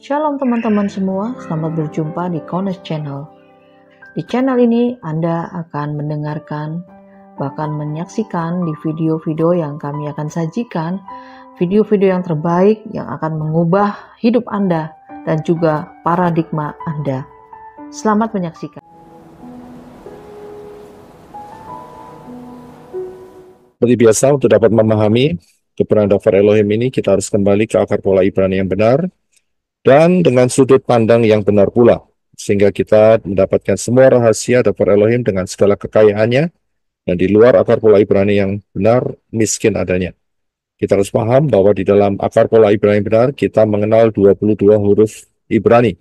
Shalom teman-teman semua, selamat berjumpa di Kones Channel. Di channel ini Anda akan mendengarkan bahkan menyaksikan di video-video yang kami akan sajikan, video-video yang terbaik yang akan mengubah hidup Anda dan juga paradigma Anda. Selamat menyaksikan. Seperti biasa untuk dapat memahami keberadaan Dafar Elohim ini kita harus kembali ke akar pola Ibrani yang benar dan dengan sudut pandang yang benar pula, sehingga kita mendapatkan semua rahasia dapur Elohim dengan segala kekayaannya, dan di luar akar pola Ibrani yang benar, miskin adanya. Kita harus paham bahwa di dalam akar pola Ibrani yang benar, kita mengenal 22 huruf Ibrani,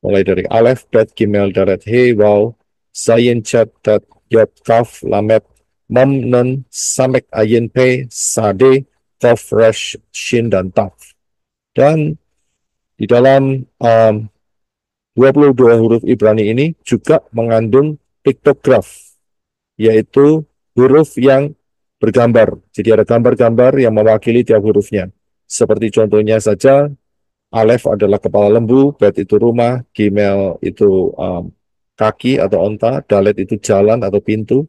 mulai dari Aleph, Bet, Gimel, Daret, He, Waw, Zayin, Chat, Tet, Yod, Kaf, Lamet, Mem, Nun, Samek, Ayin, Pe, Sade, Kaf, Resh, Shin, dan Taf. Dan di dalam um, 22 huruf Ibrani ini juga mengandung piktograf, yaitu huruf yang bergambar. Jadi ada gambar-gambar yang mewakili tiap hurufnya. Seperti contohnya saja, Alef adalah kepala lembu, Bet itu rumah, Gimel itu um, kaki atau onta, Dalet itu jalan atau pintu,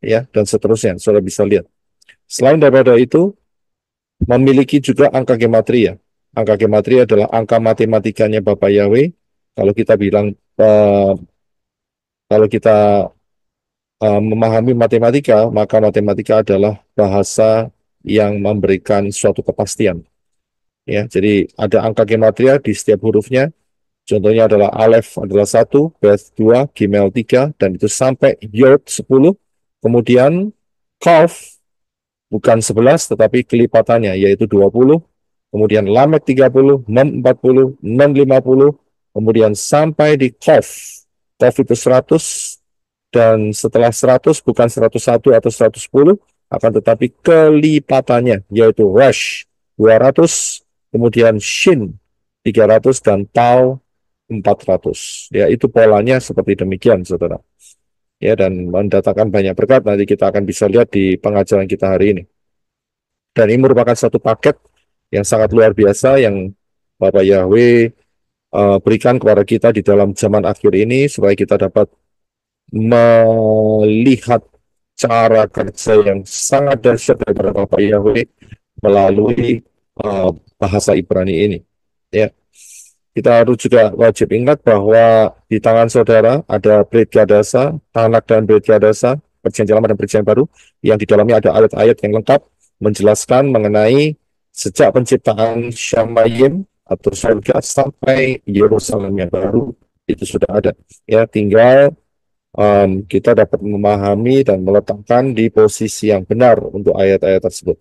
ya dan seterusnya. Saudara bisa lihat. Selain daripada itu, memiliki juga angka gematria. Angka gematria adalah angka matematikanya Bapak Yahweh. Kalau kita bilang, uh, kalau kita uh, memahami matematika, maka matematika adalah bahasa yang memberikan suatu kepastian. Ya, jadi ada angka gematria di setiap hurufnya. Contohnya adalah alef adalah satu, beth dua, gimel tiga, dan itu sampai yod sepuluh. Kemudian kaf bukan sebelas, tetapi kelipatannya yaitu dua puluh kemudian lamet 30, mem 40, 50, kemudian sampai di kof. Kof itu 100, dan setelah 100 bukan 101 atau 110, akan tetapi kelipatannya, yaitu rush 200, kemudian shin 300, dan tau 400. Ya, itu polanya seperti demikian, saudara. Ya, dan mendatangkan banyak berkat, nanti kita akan bisa lihat di pengajaran kita hari ini. Dan ini merupakan satu paket yang sangat luar biasa yang Bapak Yahweh uh, berikan kepada kita di dalam zaman akhir ini supaya kita dapat melihat cara kerja yang sangat dahsyat daripada Bapak Yahweh melalui uh, bahasa Ibrani ini. Ya, kita harus juga wajib ingat bahwa di tangan saudara ada Brit Gadasa, Tanak dan Brit Gadasa, Perjanjian Lama dan Perjanjian Baru, yang di dalamnya ada ayat-ayat yang lengkap menjelaskan mengenai sejak penciptaan Syamayim atau surga sampai Yerusalem yang baru itu sudah ada. Ya, tinggal um, kita dapat memahami dan meletakkan di posisi yang benar untuk ayat-ayat tersebut.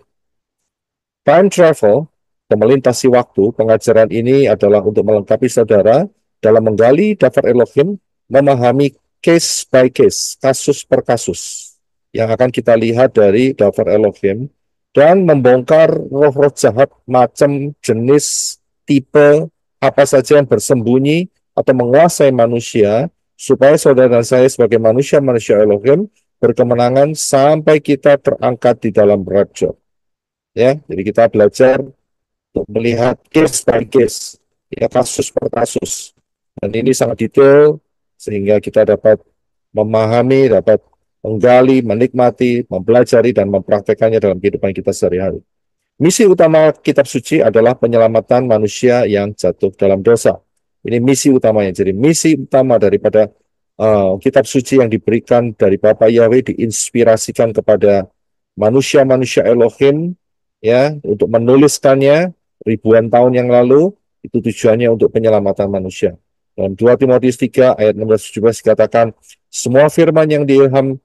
Time travel, pemelintasi waktu, pengajaran ini adalah untuk melengkapi saudara dalam menggali daftar Elohim, memahami case by case, kasus per kasus yang akan kita lihat dari daftar Elohim dan membongkar roh-roh jahat macam jenis tipe apa saja yang bersembunyi atau menguasai manusia supaya saudara dan saya sebagai manusia manusia Elohim berkemenangan sampai kita terangkat di dalam rapture. Ya, jadi kita belajar untuk melihat case by case, ya kasus per kasus. Dan ini sangat detail sehingga kita dapat memahami, dapat menggali, menikmati, mempelajari, dan mempraktekannya dalam kehidupan kita sehari-hari. Misi utama kitab suci adalah penyelamatan manusia yang jatuh dalam dosa. Ini misi utamanya. Jadi misi utama daripada uh, kitab suci yang diberikan dari Bapak Yahweh diinspirasikan kepada manusia-manusia Elohim ya untuk menuliskannya ribuan tahun yang lalu itu tujuannya untuk penyelamatan manusia. Dalam 2 Timotius 3 ayat 16-17 dikatakan, semua firman yang diilham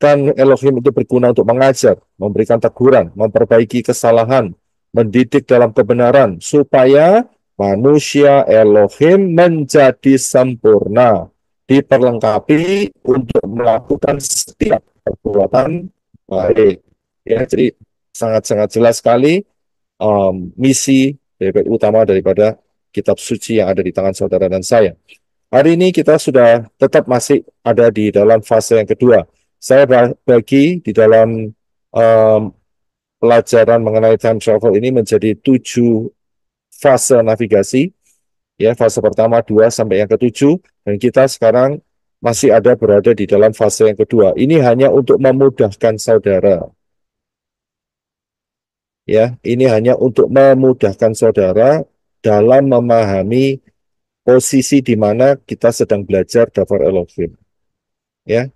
dan Elohim itu berguna untuk mengajar, memberikan teguran, memperbaiki kesalahan, mendidik dalam kebenaran, supaya manusia Elohim menjadi sempurna, diperlengkapi untuk melakukan setiap perbuatan baik. Ya, jadi sangat-sangat jelas sekali um, misi utama daripada kitab suci yang ada di tangan saudara dan saya. Hari ini kita sudah tetap masih ada di dalam fase yang kedua, saya bagi di dalam um, pelajaran mengenai time travel ini menjadi tujuh fase navigasi ya fase pertama dua sampai yang ketujuh dan kita sekarang masih ada berada di dalam fase yang kedua ini hanya untuk memudahkan saudara ya ini hanya untuk memudahkan saudara dalam memahami posisi di mana kita sedang belajar Dafar Elohim ya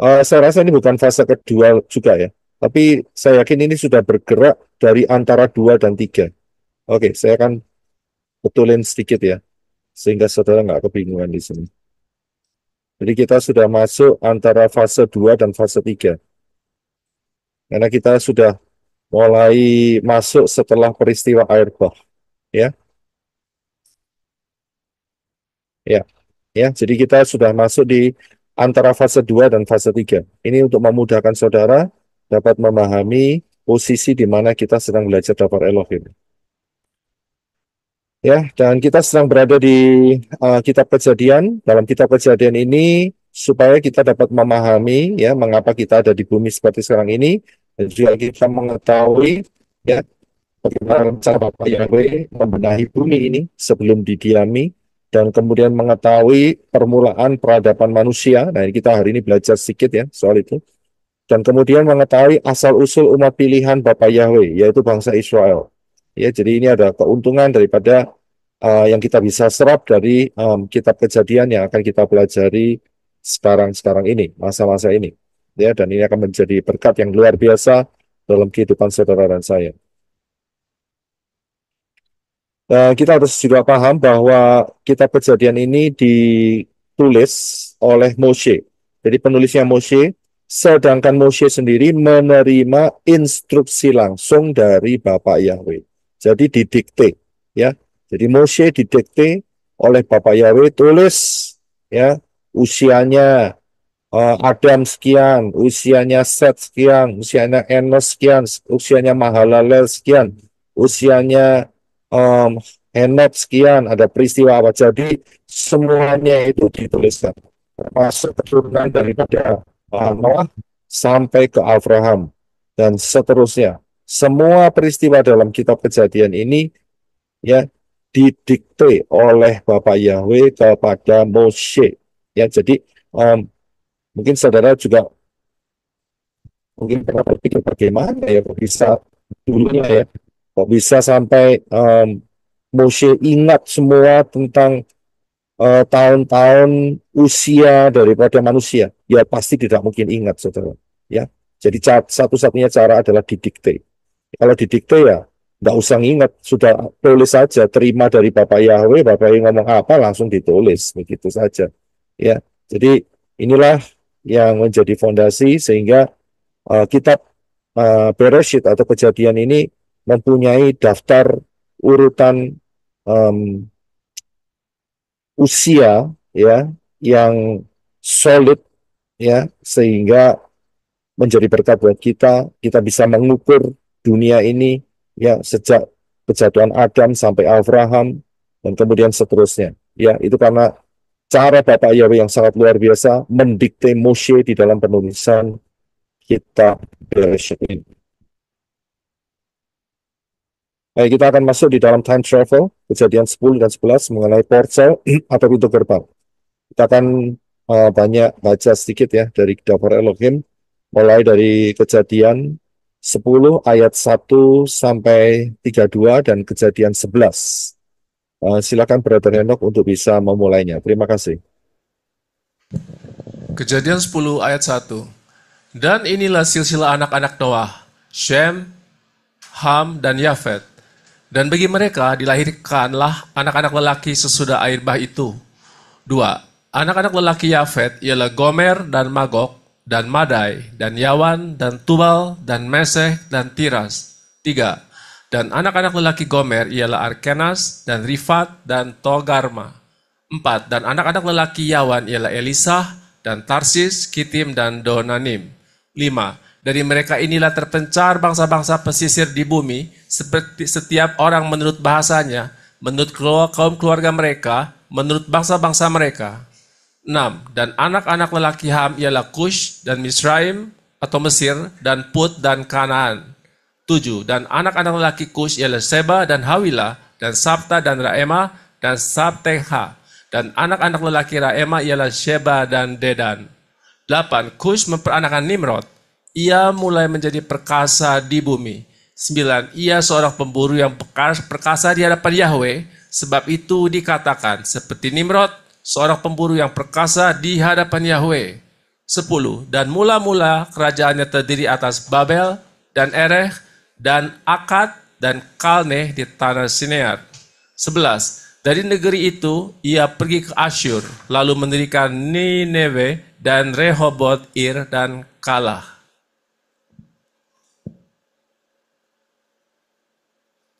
Uh, saya rasa ini bukan fase kedua juga ya, tapi saya yakin ini sudah bergerak dari antara dua dan tiga. Oke, saya akan betulin sedikit ya, sehingga saudara nggak kebingungan di sini. Jadi kita sudah masuk antara fase dua dan fase tiga, Karena kita sudah mulai masuk setelah peristiwa air bah. Ya. Ya. Ya, jadi kita sudah masuk di antara fase 2 dan fase 3. Ini untuk memudahkan saudara dapat memahami posisi di mana kita sedang belajar daftar Elohim. Ya, dan kita sedang berada di uh, kitab kejadian. Dalam kitab kejadian ini supaya kita dapat memahami ya mengapa kita ada di bumi seperti sekarang ini dan juga kita mengetahui ya bagaimana cara Bapak Yahweh membenahi bumi ini sebelum didiami dan kemudian mengetahui permulaan peradaban manusia. Nah, ini kita hari ini belajar sedikit ya soal itu. Dan kemudian mengetahui asal-usul umat pilihan Bapak Yahweh, yaitu bangsa Israel. Ya, jadi ini ada keuntungan daripada uh, yang kita bisa serap dari um, kitab kejadian yang akan kita pelajari sekarang-sekarang ini, masa-masa ini. Ya, dan ini akan menjadi berkat yang luar biasa dalam kehidupan saudara dan saya. Eh, kita harus juga paham bahwa kitab kejadian ini ditulis oleh Moshe. Jadi penulisnya Moshe, sedangkan Moshe sendiri menerima instruksi langsung dari Bapak Yahweh. Jadi didikte, ya. Jadi Moshe didikte oleh Bapak Yahweh tulis ya usianya eh, Adam sekian, usianya Seth sekian, usianya Enos sekian, usianya Mahalalel sekian, usianya um, enot sekian, ada peristiwa apa. Jadi semuanya itu dituliskan. Masuk keturunan daripada Noah sampai ke Abraham dan seterusnya. Semua peristiwa dalam kitab kejadian ini ya didikte oleh Bapak Yahweh kepada Moshe. Ya, jadi um, mungkin saudara juga mungkin pernah berpikir bagaimana ya bisa dulunya ya kok bisa sampai um, Moshe ingat semua tentang eh, tahun-tahun uh, usia daripada manusia? Ya pasti tidak mungkin ingat saudara. Ya, jadi satu-satunya cara adalah didikte. Kalau didikte ya nggak usah ingat, sudah tulis saja, terima dari Bapak Yahweh, Bapak yang ngomong apa langsung ditulis, begitu saja. Ya, jadi inilah yang menjadi fondasi sehingga uh, kitab uh, Bereshit atau kejadian ini mempunyai daftar urutan um, usia ya yang solid ya sehingga menjadi berkat buat kita kita bisa mengukur dunia ini ya sejak kejatuhan Adam sampai Abraham dan kemudian seterusnya ya itu karena cara Bapak Yahweh yang sangat luar biasa mendikte Moshe di dalam penulisan kitab Bereshit Eh, kita akan masuk di dalam time travel, kejadian 10 dan 11 mengenai portal atau pintu gerbang. Kita akan uh, banyak baca sedikit ya dari Dapur Elohim, mulai dari kejadian 10 ayat 1 sampai 32 dan kejadian 11. Uh, eh, silakan Brother Enoch untuk bisa memulainya. Terima kasih. Kejadian 10 ayat 1. Dan inilah silsilah anak-anak Noah, Shem, Ham, dan Yafet. Dan bagi mereka dilahirkanlah anak-anak lelaki sesudah air bah itu. Dua, anak-anak lelaki Yafet ialah Gomer dan Magok dan Madai dan Yawan dan Tubal dan Meseh dan Tiras. Tiga, dan anak-anak lelaki Gomer ialah Arkenas dan Rifat dan Togarma. Empat, dan anak-anak lelaki Yawan ialah Elisah dan Tarsis, Kitim dan Donanim. Lima, dari mereka inilah terpencar bangsa-bangsa pesisir di bumi, seperti setiap orang menurut bahasanya, menurut kaum keluarga mereka, menurut bangsa-bangsa mereka. 6. Dan anak-anak lelaki Ham ialah Kush dan Misraim atau Mesir dan Put dan Kanaan. 7. Dan anak-anak lelaki Kush ialah Seba dan Hawila dan Sabta dan Raema dan Sabteha. Dan anak-anak lelaki Raema ialah Sheba dan Dedan. 8. Kush memperanakan Nimrod ia mulai menjadi perkasa di bumi. Sembilan, ia seorang pemburu yang perkasa di hadapan Yahweh. Sebab itu dikatakan seperti Nimrod, seorang pemburu yang perkasa di hadapan Yahweh. Sepuluh, dan mula-mula kerajaannya terdiri atas Babel dan Erech dan Akad dan Kalneh di tanah Sinear. Sebelas, dari negeri itu ia pergi ke Asyur, lalu mendirikan Nineveh dan Rehoboth Ir dan Kalah.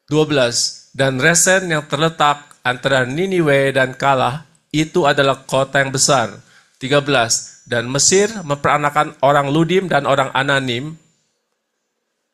12. Dan Resen yang terletak antara Niniwe dan Kalah itu adalah kota yang besar. 13. Dan Mesir memperanakan orang Ludim dan orang Ananim,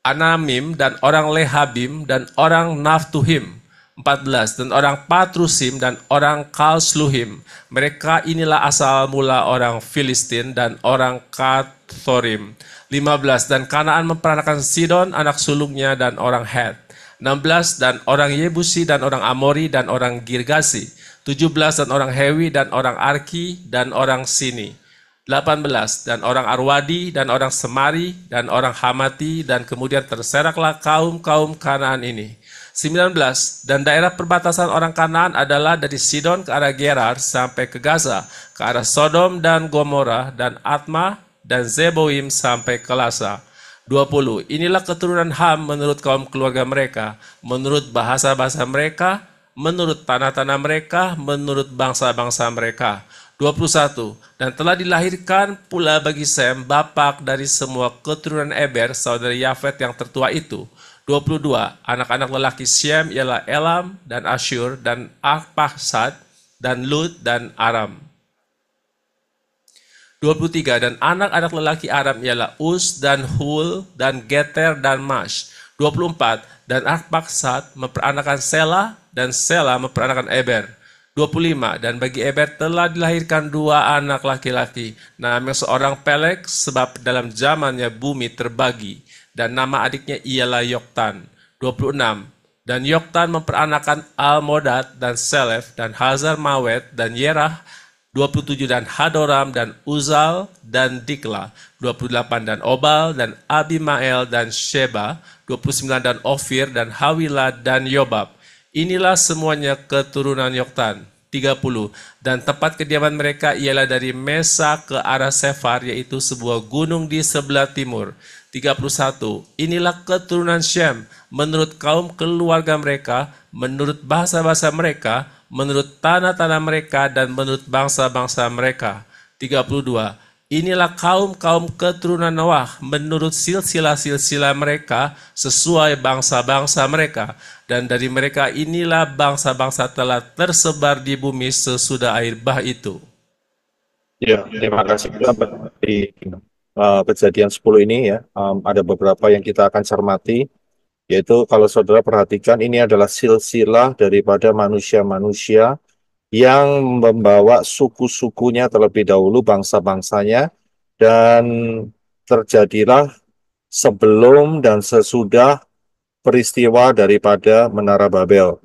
Anamim dan orang Lehabim dan orang Naftuhim. 14. Dan orang Patrusim dan orang Kalsluhim. Mereka inilah asal mula orang Filistin dan orang Kathorim. 15. Dan Kanaan memperanakan Sidon, anak sulungnya, dan orang Het. 16 dan orang Yebusi dan orang Amori dan orang Girgasi, 17 dan orang Hewi dan orang Arki dan orang Sini, 18 dan orang Arwadi dan orang Semari dan orang Hamati dan kemudian terseraklah kaum-kaum Kanaan ini. 19 dan daerah perbatasan orang Kanaan adalah dari Sidon ke arah Gerar sampai ke Gaza, ke arah Sodom dan Gomora dan Atma dan Zeboim sampai ke Lasa. 20. Inilah keturunan Ham menurut kaum keluarga mereka, menurut bahasa-bahasa mereka, menurut tanah-tanah mereka, menurut bangsa-bangsa mereka. 21. Dan telah dilahirkan pula bagi Sem, bapak dari semua keturunan Eber, saudara Yafet yang tertua itu. 22. Anak-anak lelaki Sem ialah Elam dan Asyur dan Arpahsad dan Lut dan Aram. 23 dan anak-anak lelaki Arab ialah Us dan Hul dan Geter dan Mash. 24 dan Arpaksat memperanakan Sela dan Sela memperanakan Eber. 25 dan bagi Eber telah dilahirkan dua anak laki-laki. Namanya seorang Pelek sebab dalam zamannya bumi terbagi dan nama adiknya ialah Yoktan. 26 dan Yoktan memperanakan Almodad dan Selef dan Hazar Mawet dan Yerah 27 dan Hadoram dan Uzal dan Dikla, 28 dan Obal dan Abimael dan Sheba, 29 dan Ofir dan Hawila dan Yobab. Inilah semuanya keturunan Yoktan. 30. Dan tempat kediaman mereka ialah dari Mesa ke arah Sefar, yaitu sebuah gunung di sebelah timur. 31. Inilah keturunan Syam menurut kaum keluarga mereka, menurut bahasa-bahasa mereka, menurut tanah-tanah mereka, dan menurut bangsa-bangsa mereka. 32. Inilah kaum-kaum keturunan Noah menurut silsilah-silsilah mereka sesuai bangsa-bangsa mereka. Dan dari mereka inilah bangsa-bangsa telah tersebar di bumi sesudah air bah itu. Ya, terima kasih uh, kejadian 10 ini ya, um, ada beberapa yang kita akan cermati, yaitu kalau saudara perhatikan ini adalah silsilah daripada manusia-manusia yang membawa suku-sukunya terlebih dahulu, bangsa-bangsanya, dan terjadilah sebelum dan sesudah peristiwa daripada Menara Babel.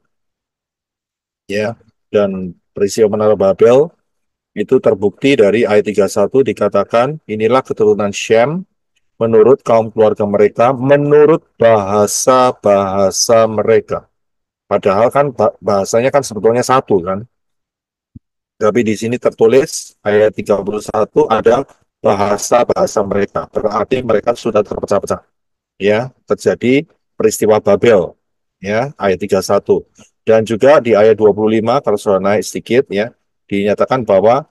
Ya, dan peristiwa Menara Babel itu terbukti dari ayat 31 dikatakan inilah keturunan Shem menurut kaum keluarga mereka, menurut bahasa-bahasa mereka. Padahal kan bahasanya kan sebetulnya satu kan. Tapi di sini tertulis ayat 31 ada bahasa-bahasa mereka. Berarti mereka sudah terpecah-pecah. Ya, terjadi peristiwa Babel. Ya, ayat 31. Dan juga di ayat 25 kalau sudah naik sedikit ya dinyatakan bahwa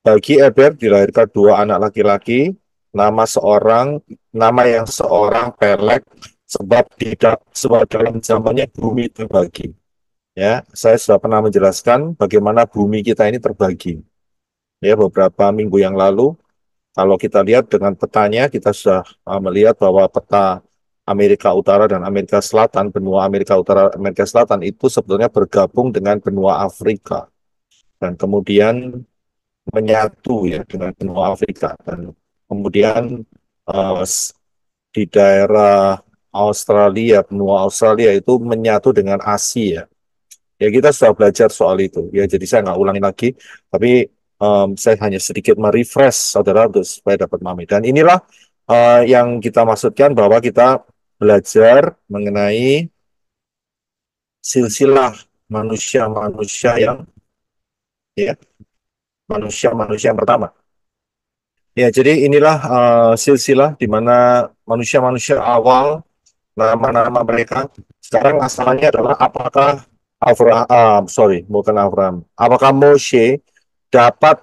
bagi Eber dilahirkan dua anak laki-laki, nama seorang, nama yang seorang Pelek, sebab tidak sebab dalam zamannya bumi terbagi. Ya, saya sudah pernah menjelaskan bagaimana bumi kita ini terbagi. Ya, beberapa minggu yang lalu, kalau kita lihat dengan petanya, kita sudah ah, melihat bahwa peta Amerika Utara dan Amerika Selatan, benua Amerika Utara, Amerika Selatan itu sebetulnya bergabung dengan benua Afrika dan kemudian menyatu ya dengan benua Afrika dan kemudian uh, di daerah Australia benua Australia itu menyatu dengan Asia ya. ya kita sudah belajar soal itu ya jadi saya nggak ulangi lagi tapi um, saya hanya sedikit merefresh saudara untuk supaya dapat memahami dan inilah uh, yang kita maksudkan bahwa kita belajar mengenai silsilah manusia-manusia yang ya manusia-manusia yang pertama. Ya, jadi inilah uh, silsilah di mana manusia-manusia awal nama-nama mereka. Sekarang masalahnya adalah apakah uh, sorry, bukan Abraham, Apakah Moshe dapat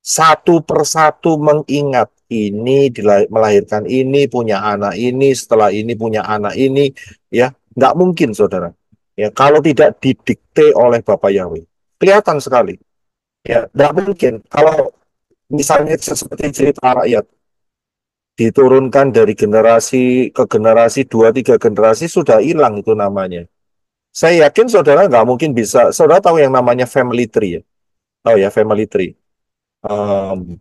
satu persatu mengingat ini melahirkan ini punya anak ini setelah ini punya anak ini ya nggak mungkin saudara ya kalau tidak didikte oleh Bapak Yahweh kelihatan sekali. Ya, tidak mungkin kalau misalnya seperti cerita rakyat diturunkan dari generasi ke generasi dua tiga generasi sudah hilang itu namanya. Saya yakin saudara nggak mungkin bisa. Saudara tahu yang namanya family tree ya? Tahu ya family tree. Um,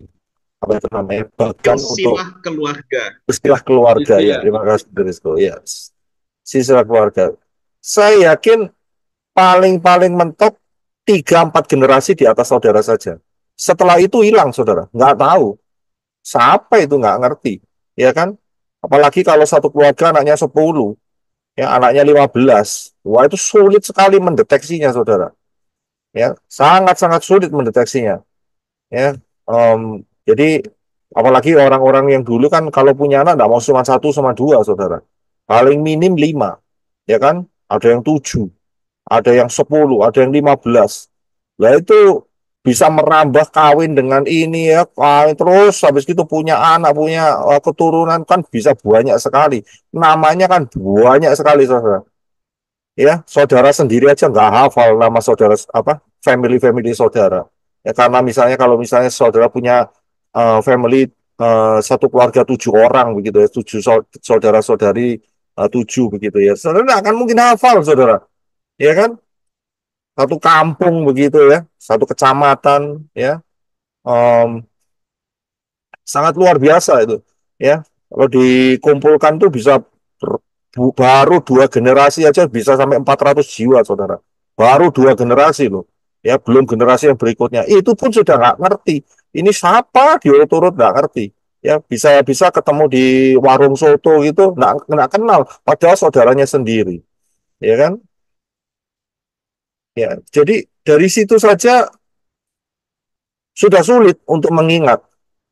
apa itu namanya? Bahkan untuk keluarga. Silah keluarga gitu ya. ya. Terima kasih Drisco. Ya. Yes. Silah keluarga. Saya yakin paling-paling mentok tiga empat generasi di atas saudara saja. Setelah itu hilang saudara, nggak tahu siapa itu nggak ngerti, ya kan? Apalagi kalau satu keluarga anaknya sepuluh, ya anaknya lima belas, Wah, itu sulit sekali mendeteksinya saudara. Ya, sangat-sangat sulit mendeteksinya. Ya, um, jadi apalagi orang-orang yang dulu kan kalau punya anak nggak mau cuma satu sama dua saudara, paling minim lima, ya kan? Ada yang tujuh, ada yang 10, ada yang 15. Lah itu bisa merambah kawin dengan ini ya, kawin terus habis itu punya anak, punya eh, keturunan kan bisa banyak sekali. Namanya kan banyak sekali saudara. Ya, saudara sendiri aja nggak hafal nama saudara apa family-family saudara. Ya karena misalnya kalau misalnya saudara punya uh, family uh, satu keluarga tujuh orang begitu ya, tujuh saudara-saudari uh, tujuh begitu ya. Saudara akan mungkin hafal saudara ya kan? Satu kampung begitu ya, satu kecamatan ya, um, sangat luar biasa itu ya. Kalau dikumpulkan tuh bisa baru dua generasi aja bisa sampai 400 jiwa saudara. Baru dua generasi loh ya belum generasi yang berikutnya itu pun sudah nggak ngerti ini siapa dia turut nggak ngerti ya bisa bisa ketemu di warung soto gitu nggak nggak kenal padahal saudaranya sendiri ya kan Ya, jadi dari situ saja sudah sulit untuk mengingat.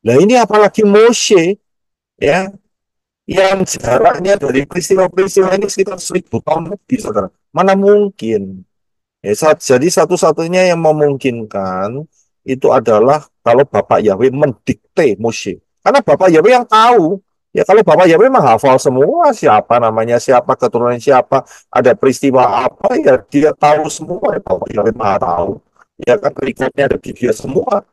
Nah ini apalagi Moshe ya yang jaraknya dari peristiwa-peristiwa ini sekitar seribu tahun lebih saudara. Mana mungkin? Ya, jadi satu-satunya yang memungkinkan itu adalah kalau Bapak Yahweh mendikte Moshe. Karena Bapak Yahweh yang tahu Ya kalau Bapak ya memang hafal semua siapa namanya, siapa keturunan siapa, ada peristiwa apa ya dia tahu semua ya Bapak ya memang tahu. Ya kan berikutnya ada di dia semua.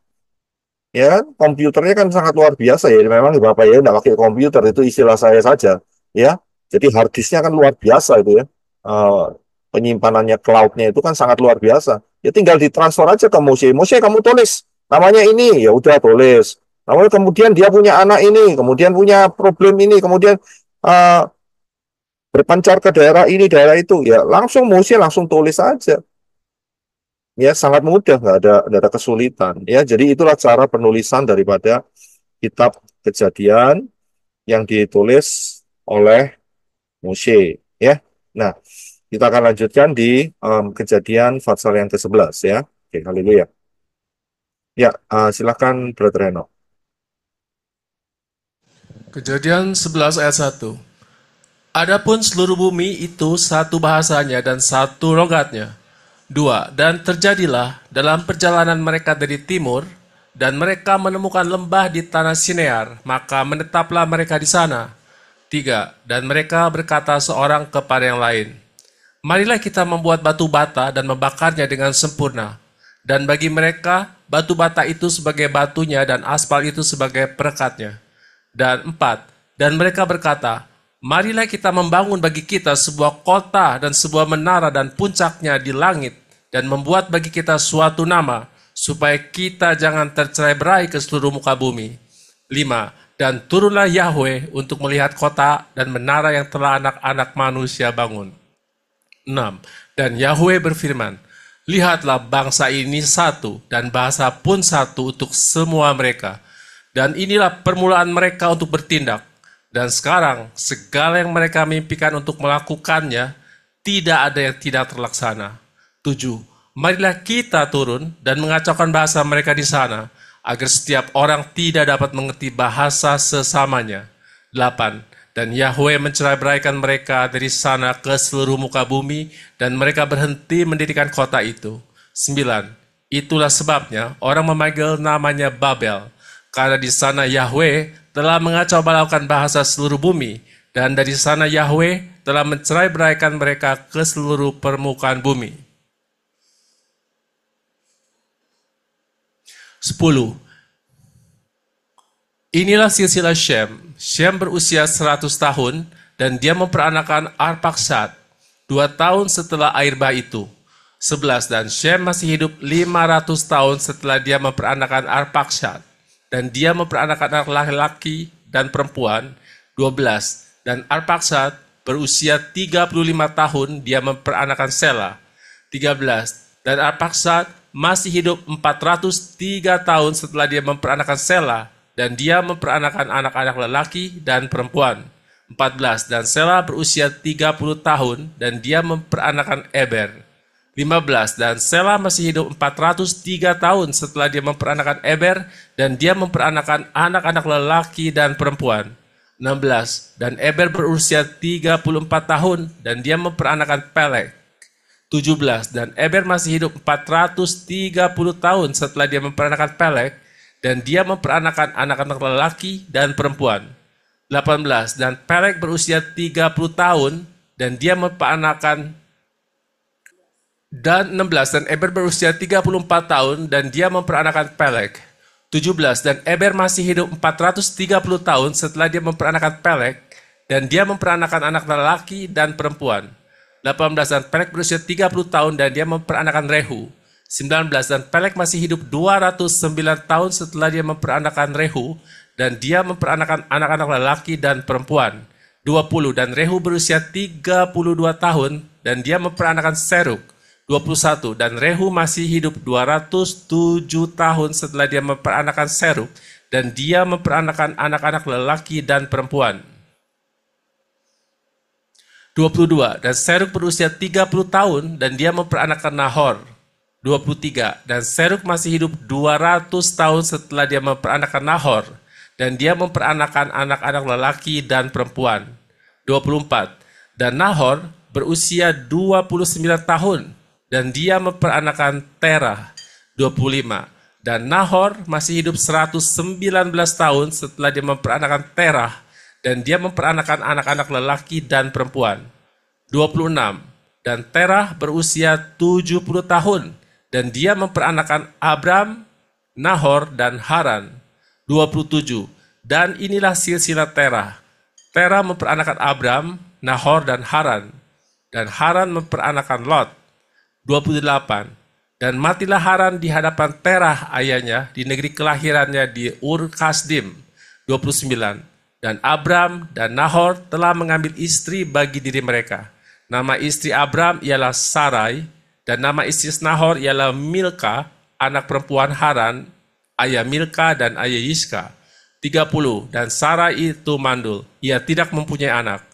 Ya kan komputernya kan sangat luar biasa ya memang Bapak ya tidak pakai komputer itu istilah saya saja ya. Jadi harddisknya kan luar biasa itu ya. Uh, penyimpanannya cloudnya itu kan sangat luar biasa. Ya tinggal ditransfer aja ke Moshe. Moshe kamu tulis namanya ini ya udah tulis namun kemudian dia punya anak ini, kemudian punya problem ini, kemudian uh, berpancar ke daerah ini, daerah itu, ya langsung musim langsung tulis saja, Ya sangat mudah, nggak ada nggak ada kesulitan. Ya jadi itulah cara penulisan daripada kitab kejadian yang ditulis oleh Musa, Ya, nah kita akan lanjutkan di um, kejadian pasal yang ke-11 ya. Oke, haleluya. Ya, uh, silakan Brother Reno. Kejadian 11 ayat 1. Adapun seluruh bumi itu satu bahasanya dan satu logatnya. Dua, dan terjadilah dalam perjalanan mereka dari timur, dan mereka menemukan lembah di tanah Sinear, maka menetaplah mereka di sana. Tiga, dan mereka berkata seorang kepada yang lain, Marilah kita membuat batu bata dan membakarnya dengan sempurna. Dan bagi mereka, batu bata itu sebagai batunya dan aspal itu sebagai perekatnya dan 4. Dan mereka berkata, marilah kita membangun bagi kita sebuah kota dan sebuah menara dan puncaknya di langit dan membuat bagi kita suatu nama supaya kita jangan tercerai berai ke seluruh muka bumi. 5. Dan turunlah Yahweh untuk melihat kota dan menara yang telah anak-anak manusia bangun. 6. Dan Yahweh berfirman, Lihatlah bangsa ini satu dan bahasa pun satu untuk semua mereka. Dan inilah permulaan mereka untuk bertindak. Dan sekarang segala yang mereka mimpikan untuk melakukannya tidak ada yang tidak terlaksana. Tujuh, marilah kita turun dan mengacaukan bahasa mereka di sana agar setiap orang tidak dapat mengerti bahasa sesamanya. Delapan, dan Yahweh menceraiberaikan mereka dari sana ke seluruh muka bumi dan mereka berhenti mendirikan kota itu. Sembilan, itulah sebabnya orang memanggil namanya Babel karena di sana Yahweh telah mengacau balaukan bahasa seluruh bumi, dan dari sana Yahweh telah mencerai beraikan mereka ke seluruh permukaan bumi. 10. Inilah silsilah Shem. Shem berusia 100 tahun dan dia memperanakan Arpaksat dua tahun setelah air bah itu. 11 dan Shem masih hidup 500 tahun setelah dia memperanakan Arpaksat dan dia memperanak anak laki-laki dan perempuan 12 dan Arpaksad berusia 35 tahun dia memperanakan Sela 13 dan Arpaksad masih hidup 403 tahun setelah dia memperanakan Sela dan dia memperanakan anak-anak lelaki dan perempuan 14 dan Sela berusia 30 tahun dan dia memperanakan Eber 15 dan Sela masih hidup 403 tahun setelah dia memperanakan Eber dan dia memperanakan anak-anak lelaki dan perempuan. 16 dan Eber berusia 34 tahun dan dia memperanakan Pelek. 17 dan Eber masih hidup 430 tahun setelah dia memperanakan Pelek dan dia memperanakan anak-anak lelaki dan perempuan. 18 dan Pelek berusia 30 tahun dan dia memperanakan dan 16 dan Eber berusia 34 tahun dan dia memperanakan Pelek. 17 dan Eber masih hidup 430 tahun setelah dia memperanakan Pelek dan dia memperanakan anak laki dan perempuan. 18 dan Pelek berusia 30 tahun dan dia memperanakan Rehu. 19 dan Pelek masih hidup 209 tahun setelah dia memperanakan Rehu dan dia memperanakan anak-anak lelaki dan perempuan. 20 dan Rehu berusia 32 tahun dan dia memperanakan Seruk. 21 dan Rehu masih hidup 207 tahun setelah dia memperanakan Seruk dan dia memperanakan anak-anak lelaki dan perempuan. 22 dan Seruk berusia 30 tahun dan dia memperanakan Nahor. 23 dan Seruk masih hidup 200 tahun setelah dia memperanakan Nahor dan dia memperanakan anak-anak lelaki dan perempuan. 24 dan Nahor berusia 29 tahun dan dia memperanakan Terah 25 dan Nahor masih hidup 119 tahun setelah dia memperanakan Terah dan dia memperanakan anak-anak lelaki dan perempuan 26 dan Terah berusia 70 tahun dan dia memperanakan Abram, Nahor dan Haran 27 dan inilah silsilah Terah Terah memperanakan Abram, Nahor dan Haran dan Haran memperanakan Lot 28. Dan matilah Haran di hadapan Terah ayahnya di negeri kelahirannya di Ur Kasdim 29. Dan Abram dan Nahor telah mengambil istri bagi diri mereka. Nama istri Abram ialah Sarai dan nama istri Nahor ialah Milka, anak perempuan Haran, ayah Milka dan ayah Yiska. 30. Dan Sarai itu mandul, ia tidak mempunyai anak.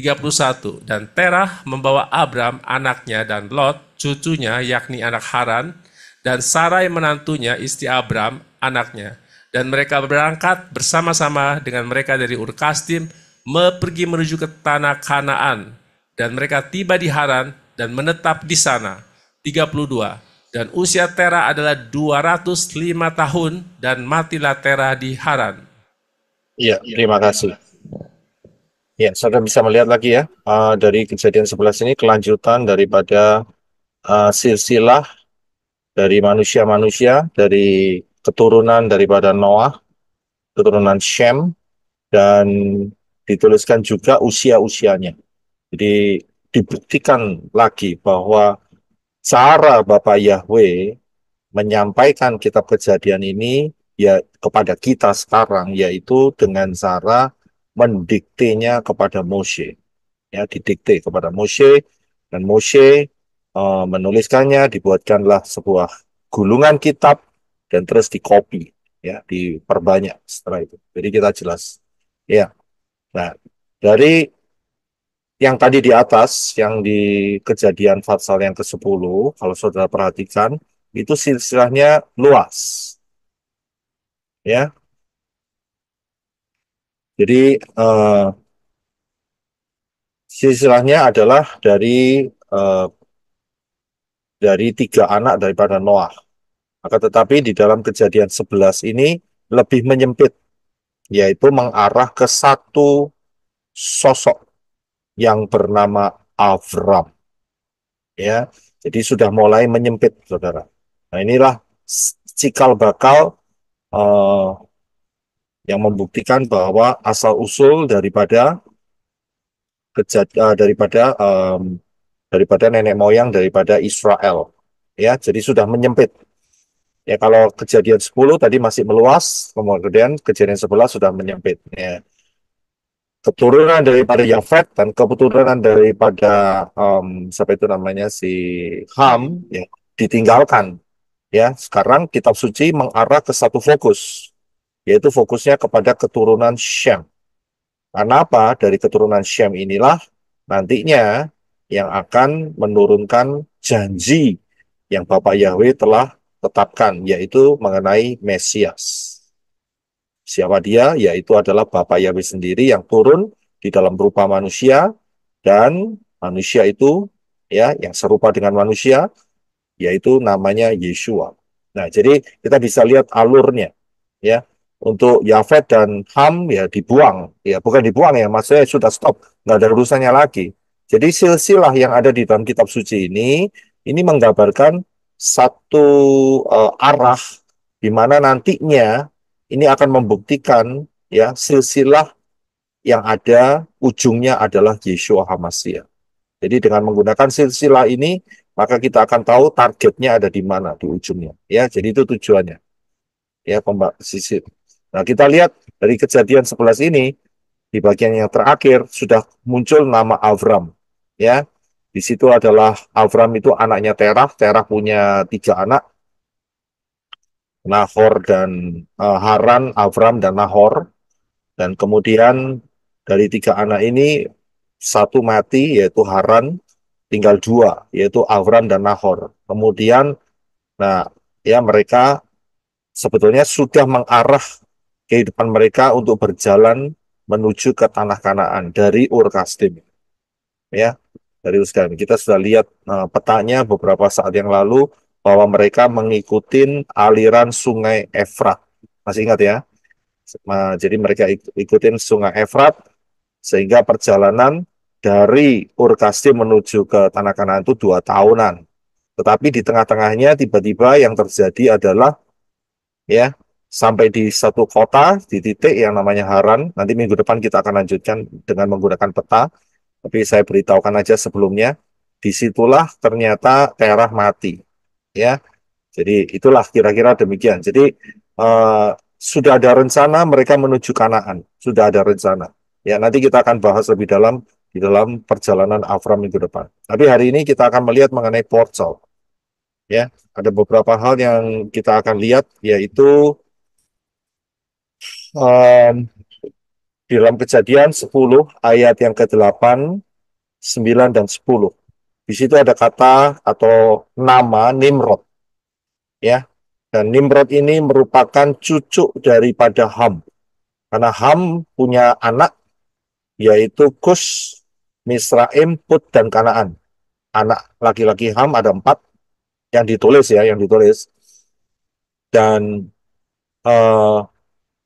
31. Dan Terah membawa Abram, anaknya, dan Lot, cucunya, yakni anak Haran, dan Sarai menantunya, istri Abram, anaknya. Dan mereka berangkat bersama-sama dengan mereka dari urkastim pergi menuju ke tanah Kanaan. Dan mereka tiba di Haran dan menetap di sana. 32. Dan usia Terah adalah 205 tahun dan matilah Terah di Haran. Iya, terima kasih. Ya, saudara bisa melihat lagi ya uh, dari kejadian 11 ini kelanjutan daripada uh, silsilah dari manusia-manusia dari keturunan daripada Noah, keturunan Shem dan dituliskan juga usia-usianya. Jadi dibuktikan lagi bahwa cara Bapak Yahweh menyampaikan kitab kejadian ini ya kepada kita sekarang yaitu dengan cara mendiktenya kepada Moshe. Ya, didikte kepada Moshe dan Moshe uh, menuliskannya dibuatkanlah sebuah gulungan kitab dan terus dikopi ya diperbanyak setelah itu. Jadi kita jelas. Ya. Nah, dari yang tadi di atas, yang di kejadian fatsal yang ke-10, kalau saudara perhatikan, itu silsilahnya luas. Ya, jadi uh, eh, silsilahnya adalah dari uh, dari tiga anak daripada Noah. Maka tetapi di dalam kejadian 11 ini lebih menyempit, yaitu mengarah ke satu sosok yang bernama Avram. Ya, jadi sudah mulai menyempit, saudara. Nah inilah cikal bakal uh, yang membuktikan bahwa asal usul daripada kejad, eh, daripada um, daripada nenek moyang daripada Israel ya jadi sudah menyempit ya kalau kejadian 10 tadi masih meluas kemudian kejadian 11 sudah menyempit ya keturunan daripada Yafet dan keturunan daripada um, siapa itu namanya si Ham ya ditinggalkan ya sekarang kitab suci mengarah ke satu fokus yaitu fokusnya kepada keturunan Syam. Kenapa Dari keturunan Syam inilah nantinya yang akan menurunkan janji yang Bapak Yahweh telah tetapkan, yaitu mengenai Mesias. Siapa dia? Yaitu adalah Bapak Yahweh sendiri yang turun di dalam rupa manusia, dan manusia itu ya yang serupa dengan manusia, yaitu namanya Yeshua. Nah, jadi kita bisa lihat alurnya, ya untuk Yafet dan Ham ya dibuang ya bukan dibuang ya maksudnya sudah stop nggak ada urusannya lagi jadi silsilah yang ada di dalam kitab suci ini ini menggambarkan satu uh, arah di mana nantinya ini akan membuktikan ya silsilah yang ada ujungnya adalah Yeshua Hamasia. Jadi dengan menggunakan silsilah ini maka kita akan tahu targetnya ada di mana di ujungnya ya jadi itu tujuannya ya pembak sisi Nah, kita lihat dari kejadian 11 ini di bagian yang terakhir sudah muncul nama Avram, ya. Di situ adalah Avram itu anaknya Terah, Terah punya tiga anak, Nahor dan uh, Haran, Avram dan Nahor. Dan kemudian dari tiga anak ini satu mati yaitu Haran, tinggal dua yaitu Avram dan Nahor. Kemudian, nah ya mereka sebetulnya sudah mengarah kehidupan mereka untuk berjalan menuju ke tanah Kanaan dari Ur Kasdim. Ya, dari Ur Kita sudah lihat uh, petanya beberapa saat yang lalu bahwa mereka mengikuti aliran Sungai Efrat. Masih ingat ya? Uh, jadi mereka ikutin Sungai Efrat sehingga perjalanan dari Ur Kasdim menuju ke tanah Kanaan itu dua tahunan. Tetapi di tengah-tengahnya tiba-tiba yang terjadi adalah ya sampai di satu kota di titik yang namanya Haran. Nanti minggu depan kita akan lanjutkan dengan menggunakan peta. Tapi saya beritahukan aja sebelumnya, disitulah ternyata daerah mati. Ya, jadi itulah kira-kira demikian. Jadi uh, sudah ada rencana mereka menuju Kanaan, sudah ada rencana. Ya, nanti kita akan bahas lebih dalam di dalam perjalanan Avram minggu depan. Tapi hari ini kita akan melihat mengenai portal. Ya, ada beberapa hal yang kita akan lihat yaitu um, di dalam kejadian 10 ayat yang ke-8, 9, dan 10. Di situ ada kata atau nama Nimrod. ya Dan Nimrod ini merupakan cucu daripada Ham. Karena Ham punya anak, yaitu Kus, Misraim, Put, dan Kanaan. Anak laki-laki Ham ada empat, yang ditulis ya, yang ditulis. Dan uh,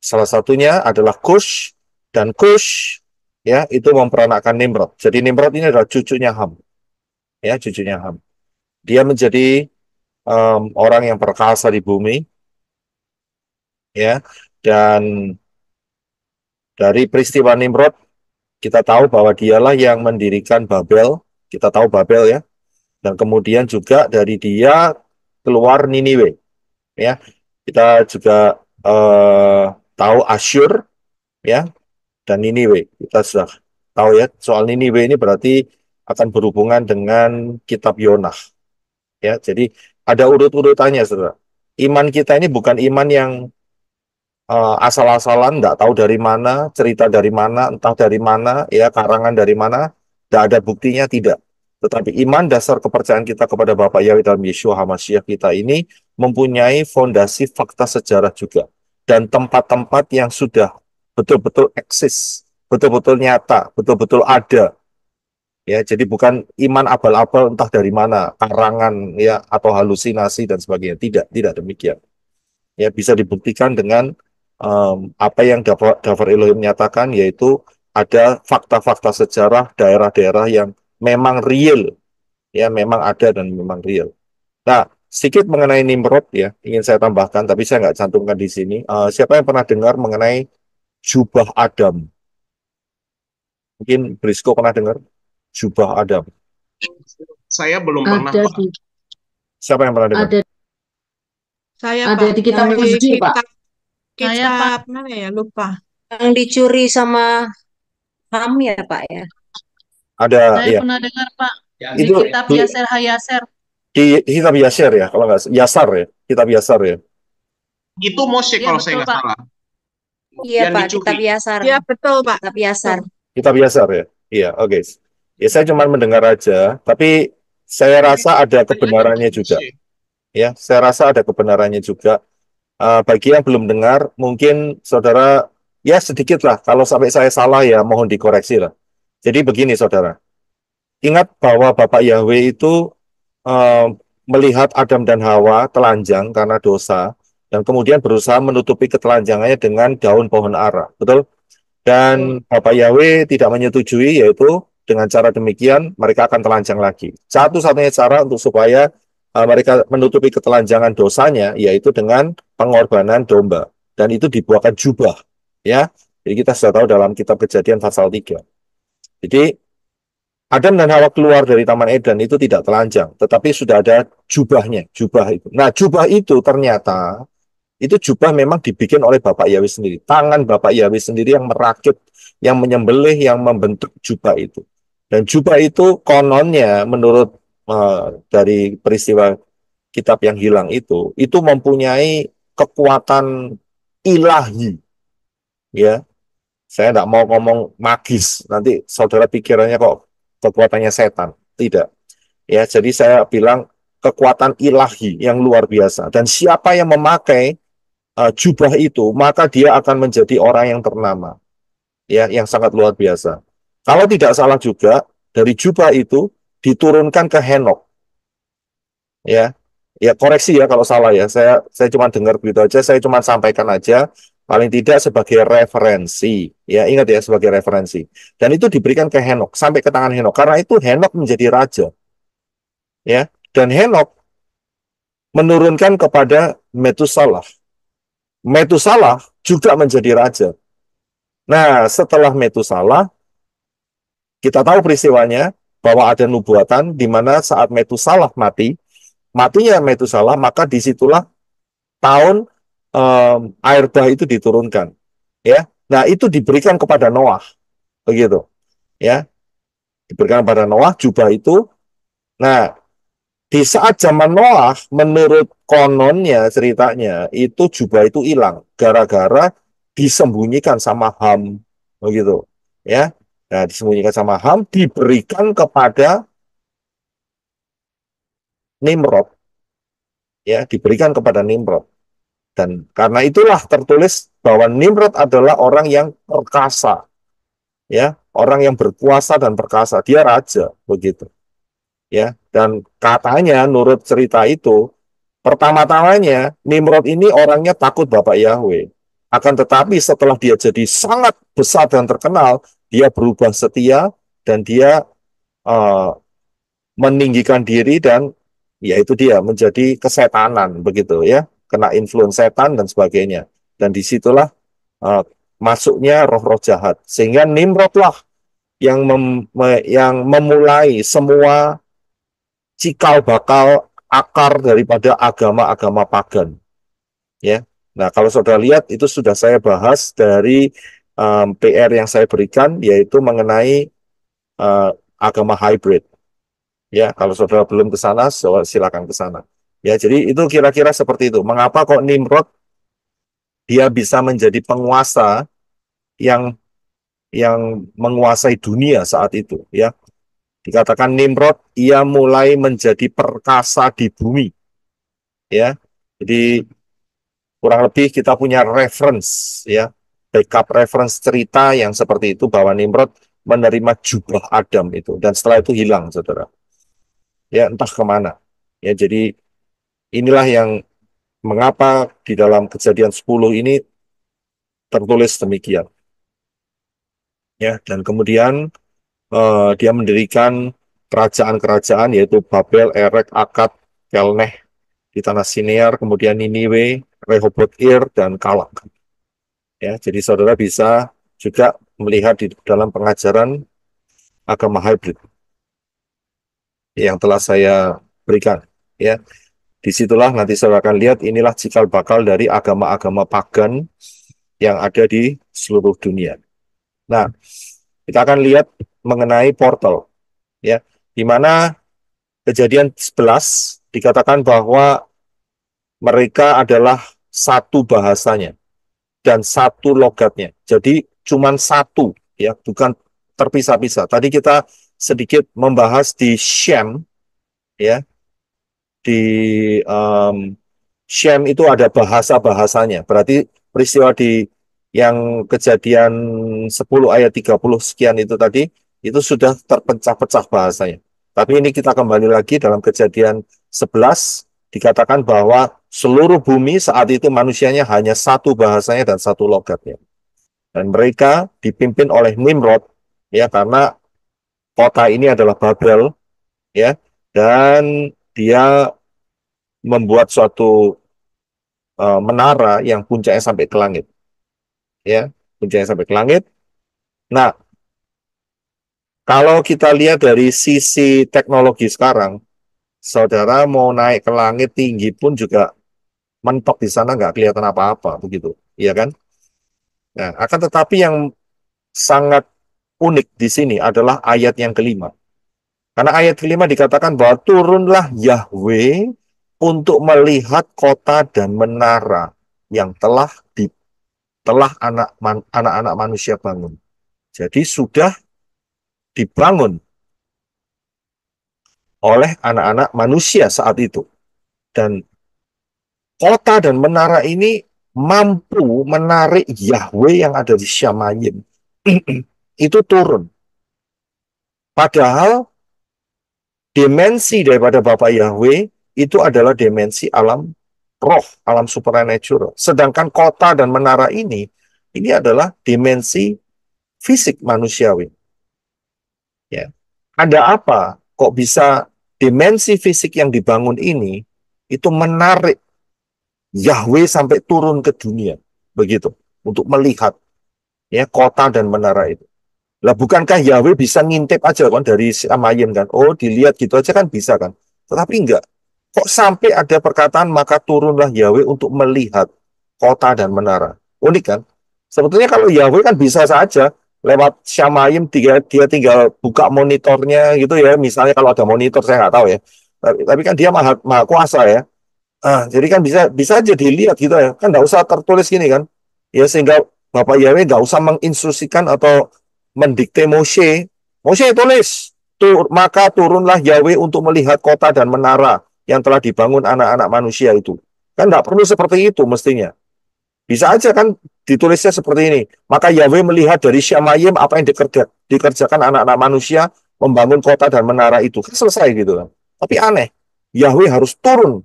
Salah satunya adalah Kush dan Kush ya itu memperanakkan Nimrod. Jadi Nimrod ini adalah cucunya Ham. Ya, cucunya Ham. Dia menjadi um, orang yang perkasa di bumi. Ya, dan dari peristiwa Nimrod kita tahu bahwa dialah yang mendirikan Babel. Kita tahu Babel ya. Dan kemudian juga dari dia keluar Niniwe. Ya. Kita juga uh, tahu Asyur ya dan ini Niniwe. Kita sudah tahu ya soal ini Niniwe ini berarti akan berhubungan dengan kitab Yonah. Ya, jadi ada urut-urutannya Saudara. Iman kita ini bukan iman yang uh, asal-asalan, nggak tahu dari mana, cerita dari mana, entah dari mana, ya karangan dari mana, tidak ada buktinya tidak. Tetapi iman dasar kepercayaan kita kepada Bapak Yahweh dalam Yeshua HaMashiach kita ini mempunyai fondasi fakta sejarah juga dan tempat-tempat yang sudah betul-betul eksis, betul-betul nyata, betul-betul ada. Ya, jadi bukan iman abal-abal entah dari mana, karangan ya atau halusinasi dan sebagainya. Tidak, tidak demikian. Ya, bisa dibuktikan dengan um, apa yang Dafar Elohim nyatakan yaitu ada fakta-fakta sejarah daerah-daerah yang memang real. Ya, memang ada dan memang real. Nah, Sedikit mengenai Nimrod ya, ingin saya tambahkan, tapi saya nggak cantumkan di sini. Uh, siapa yang pernah dengar mengenai jubah Adam? Mungkin Brisco pernah dengar jubah Adam? Saya belum ada pernah. Di... Siapa yang pernah dengar? Ada. Saya ada Pak, di kitab Mazmur, Pak. Kita saya Pak, mana ya? Lupa. Yang dicuri sama Ham ya, Pak ya? Ada, saya ya. pernah dengar, Pak. Ya, di kitab Yaser Hayaser. Kitab Yasir ya, kalau nggak Yasar ya, Kitab Yasar ya. Itu Moshe iya, kalau betul, saya nggak salah. Iya Pak, Kitab Yasar. Iya betul Pak. Kitab Yasar. Kitab Yasar ya, iya oke. Okay. Ya saya cuma mendengar aja, tapi saya rasa ada kebenarannya juga. Ya, saya rasa ada kebenarannya juga. Uh, bagi yang belum dengar, mungkin saudara ya sedikit lah. Kalau sampai saya salah ya mohon dikoreksi lah. Jadi begini saudara, ingat bahwa Bapak Yahweh itu uh, melihat Adam dan Hawa telanjang karena dosa dan kemudian berusaha menutupi ketelanjangannya dengan daun pohon ara, betul? Dan Bapak Yahweh tidak menyetujui yaitu dengan cara demikian mereka akan telanjang lagi. Satu-satunya cara untuk supaya uh, mereka menutupi ketelanjangan dosanya yaitu dengan pengorbanan domba dan itu dibuatkan jubah, ya. Jadi kita sudah tahu dalam kitab Kejadian pasal 3. Jadi Adam dan Hawa keluar dari Taman Eden itu tidak telanjang, tetapi sudah ada jubahnya, jubah itu. Nah, jubah itu ternyata itu jubah memang dibikin oleh Bapak Yahweh sendiri. Tangan Bapak Yahweh sendiri yang merakit, yang menyembelih, yang membentuk jubah itu. Dan jubah itu kononnya menurut uh, dari peristiwa kitab yang hilang itu, itu mempunyai kekuatan ilahi. Ya, saya tidak mau ngomong magis, nanti saudara pikirannya kok kekuatannya setan, tidak. Ya, jadi saya bilang kekuatan ilahi yang luar biasa dan siapa yang memakai uh, jubah itu, maka dia akan menjadi orang yang ternama. Ya, yang sangat luar biasa. Kalau tidak salah juga dari jubah itu diturunkan ke Henok. Ya, ya koreksi ya kalau salah ya. Saya saya cuma dengar begitu aja, saya cuma sampaikan aja paling tidak sebagai referensi ya ingat ya sebagai referensi dan itu diberikan ke Henok sampai ke tangan Henok karena itu Henok menjadi raja ya dan Henok menurunkan kepada Metusalah Metusalah juga menjadi raja nah setelah Metusalah kita tahu peristiwanya bahwa ada nubuatan di mana saat Metusalah mati matinya Metusalah maka disitulah tahun um, air bah itu diturunkan ya nah itu diberikan kepada Noah begitu ya diberikan kepada Noah jubah itu nah di saat zaman Noah menurut kononnya ceritanya itu jubah itu hilang gara-gara disembunyikan sama Ham begitu ya nah disembunyikan sama Ham diberikan kepada Nimrod ya diberikan kepada Nimrod dan karena itulah tertulis bahwa Nimrod adalah orang yang perkasa. Ya, orang yang berkuasa dan perkasa, dia raja begitu. Ya, dan katanya menurut cerita itu pertama-tamanya Nimrod ini orangnya takut Bapak Yahweh. Akan tetapi setelah dia jadi sangat besar dan terkenal, dia berubah setia dan dia uh, meninggikan diri dan yaitu dia menjadi kesetanan begitu ya kena influence setan dan sebagainya. Dan disitulah uh, masuknya roh-roh jahat. Sehingga Nimrodlah yang mem yang memulai semua cikal bakal akar daripada agama-agama pagan. Ya. Nah, kalau Saudara lihat itu sudah saya bahas dari um, eh, PR yang saya berikan yaitu mengenai uh, agama hybrid. Ya, kalau Saudara belum ke sana, silakan ke sana. Ya, jadi itu kira-kira seperti itu. Mengapa kok Nimrod dia bisa menjadi penguasa yang yang menguasai dunia saat itu, ya. Dikatakan Nimrod ia mulai menjadi perkasa di bumi. Ya. Jadi kurang lebih kita punya reference ya, backup reference cerita yang seperti itu bahwa Nimrod menerima jubah Adam itu dan setelah itu hilang saudara ya entah kemana ya jadi Inilah yang mengapa di dalam kejadian 10 ini tertulis demikian. Ya, dan kemudian uh, dia mendirikan kerajaan-kerajaan yaitu Babel, Erek, Akad, Kelneh di tanah Siniar, kemudian Niniwe, Rehoboth Ir, dan Kalak. Ya, jadi saudara bisa juga melihat di dalam pengajaran agama hybrid yang telah saya berikan. Ya, Disitulah nanti saya akan lihat inilah cikal bakal dari agama-agama pagan yang ada di seluruh dunia. Nah, kita akan lihat mengenai portal. ya, Di mana kejadian 11 dikatakan bahwa mereka adalah satu bahasanya dan satu logatnya. Jadi cuma satu ya, bukan terpisah-pisah. Tadi kita sedikit membahas di Shem ya di um, itu ada bahasa-bahasanya. Berarti peristiwa di yang kejadian 10 ayat 30 sekian itu tadi itu sudah terpecah-pecah bahasanya. Tapi ini kita kembali lagi dalam kejadian 11 dikatakan bahwa seluruh bumi saat itu manusianya hanya satu bahasanya dan satu logatnya. Dan mereka dipimpin oleh Nimrod ya karena kota ini adalah Babel ya dan dia membuat suatu uh, menara yang puncaknya sampai ke langit. Ya, puncaknya sampai ke langit. Nah, kalau kita lihat dari sisi teknologi sekarang, saudara mau naik ke langit tinggi pun juga mentok di sana nggak kelihatan apa-apa begitu, iya kan? Nah, akan tetapi yang sangat unik di sini adalah ayat yang kelima. Karena ayat kelima dikatakan bahwa turunlah Yahweh untuk melihat kota dan menara yang telah di, telah anak anak-anak manusia bangun. Jadi sudah dibangun oleh anak-anak manusia saat itu. Dan kota dan menara ini mampu menarik Yahweh yang ada di Syamayim. itu turun. Padahal dimensi daripada Bapak Yahweh itu adalah dimensi alam roh, alam supernatural. Sedangkan kota dan menara ini, ini adalah dimensi fisik manusiawi. Ya. Ada apa kok bisa dimensi fisik yang dibangun ini itu menarik Yahweh sampai turun ke dunia begitu untuk melihat ya kota dan menara itu. Lah bukankah Yahweh bisa ngintip aja kan dari Amayim kan? Oh dilihat gitu aja kan bisa kan? Tetapi enggak. Kok sampai ada perkataan maka turunlah Yahweh untuk melihat kota dan menara. Unik kan? Sebetulnya kalau Yahweh kan bisa saja lewat Syamayim dia, dia tinggal buka monitornya gitu ya. Misalnya kalau ada monitor saya nggak tahu ya. Tapi, tapi kan dia maha, maha kuasa ya. Ah, jadi kan bisa bisa aja dilihat gitu ya. Kan nggak usah tertulis gini kan. Ya sehingga Bapak Yahweh nggak usah menginstruksikan atau mendikte Moshe, Moshe tulis, Tur, maka turunlah Yahweh untuk melihat kota dan menara yang telah dibangun anak-anak manusia itu. Kan tidak perlu seperti itu mestinya. Bisa aja kan ditulisnya seperti ini. Maka Yahweh melihat dari Syamayim apa yang dikerja, dikerjakan anak-anak manusia membangun kota dan menara itu. Kan selesai gitu kan. Tapi aneh, Yahweh harus turun.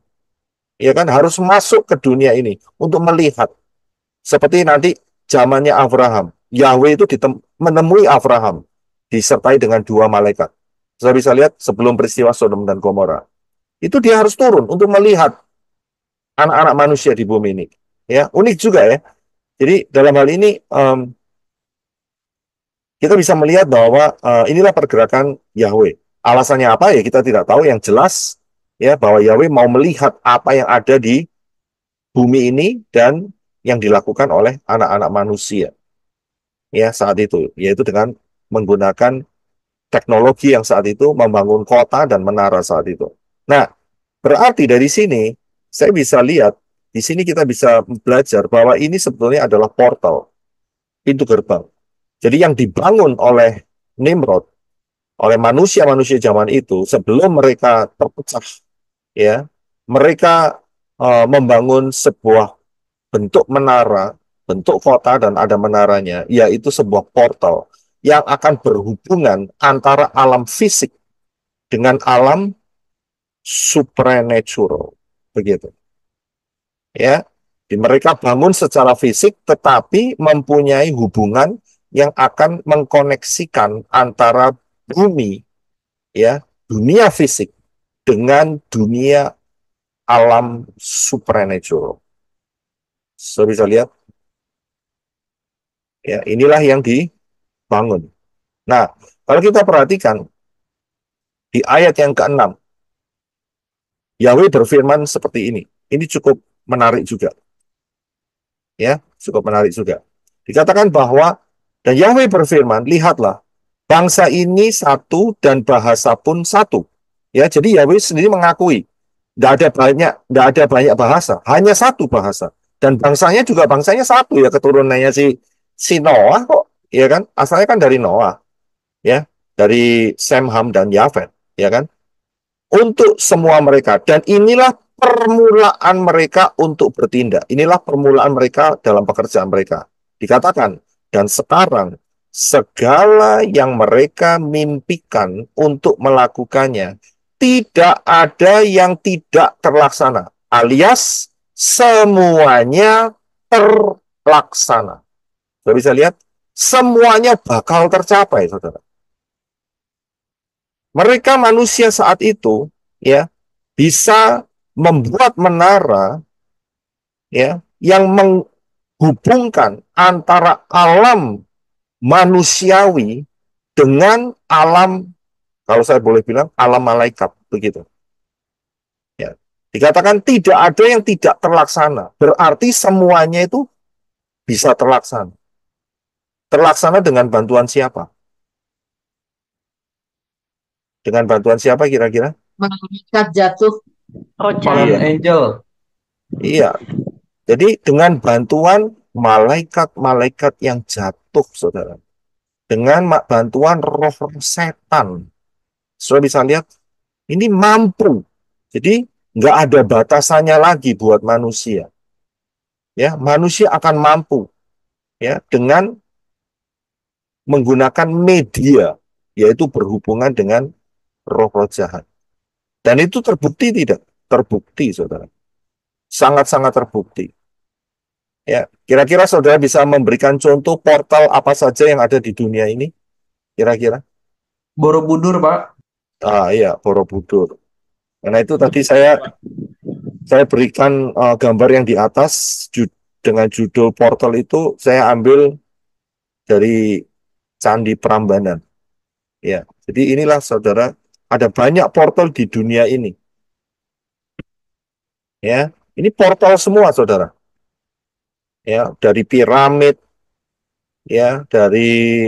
Ya kan harus masuk ke dunia ini untuk melihat. Seperti nanti zamannya Abraham. Yahweh itu menemui Abraham disertai dengan dua malaikat. Saya bisa lihat sebelum peristiwa Sodom dan Gomora. Itu dia harus turun untuk melihat anak-anak manusia di bumi ini. Ya, unik juga ya. Jadi dalam hal ini um, kita bisa melihat bahwa uh, inilah pergerakan Yahweh. Alasannya apa ya kita tidak tahu. Yang jelas ya bahwa Yahweh mau melihat apa yang ada di bumi ini dan yang dilakukan oleh anak-anak manusia ya saat itu yaitu dengan menggunakan teknologi yang saat itu membangun kota dan menara saat itu. Nah, berarti dari sini saya bisa lihat di sini kita bisa belajar bahwa ini sebetulnya adalah portal pintu gerbang. Jadi yang dibangun oleh Nimrod oleh manusia-manusia zaman itu sebelum mereka terpecah ya, mereka uh, membangun sebuah bentuk menara bentuk kota dan ada menaranya, yaitu sebuah portal yang akan berhubungan antara alam fisik dengan alam supranatural. Begitu. Ya, mereka bangun secara fisik tetapi mempunyai hubungan yang akan mengkoneksikan antara bumi ya, dunia fisik dengan dunia alam supranatural. Saya bisa lihat Ya, inilah yang dibangun. Nah, kalau kita perhatikan di ayat yang ke-6 Yahweh berfirman seperti ini. Ini cukup menarik juga. Ya, cukup menarik juga. Dikatakan bahwa dan Yahweh berfirman, lihatlah bangsa ini satu dan bahasa pun satu. Ya, jadi Yahweh sendiri mengakui tidak ada banyak, tidak ada banyak bahasa, hanya satu bahasa. Dan bangsanya juga bangsanya satu ya keturunannya si si Noah kok, ya kan? Asalnya kan dari Noah, ya, dari Sem, Ham, dan Yafet, ya kan? Untuk semua mereka, dan inilah permulaan mereka untuk bertindak. Inilah permulaan mereka dalam pekerjaan mereka. Dikatakan, dan sekarang segala yang mereka mimpikan untuk melakukannya tidak ada yang tidak terlaksana, alias semuanya terlaksana. Sudah bisa lihat? Semuanya bakal tercapai, saudara. Mereka manusia saat itu, ya, bisa membuat menara, ya, yang menghubungkan antara alam manusiawi dengan alam, kalau saya boleh bilang, alam malaikat, begitu. Ya. Dikatakan tidak ada yang tidak terlaksana, berarti semuanya itu bisa terlaksana. Terlaksana dengan bantuan siapa? Dengan bantuan siapa kira-kira? Malaikat jatuh. Rojan. Iya. Angel. Iya. Jadi dengan bantuan malaikat-malaikat yang jatuh, saudara. Dengan bantuan roh setan. Saudara bisa lihat, ini mampu. Jadi nggak ada batasannya lagi buat manusia. Ya, manusia akan mampu ya dengan menggunakan media yaitu berhubungan dengan roh-roh jahat. Dan itu terbukti tidak? Terbukti, saudara. Sangat-sangat terbukti. Ya, kira-kira saudara bisa memberikan contoh portal apa saja yang ada di dunia ini? Kira-kira? Borobudur, Pak. Ah, iya, Borobudur. Karena itu tadi saya saya berikan uh, gambar yang di atas ju dengan judul portal itu saya ambil dari Candi Prambanan. Ya, jadi inilah saudara, ada banyak portal di dunia ini. Ya, ini portal semua saudara. Ya, dari piramid, ya, dari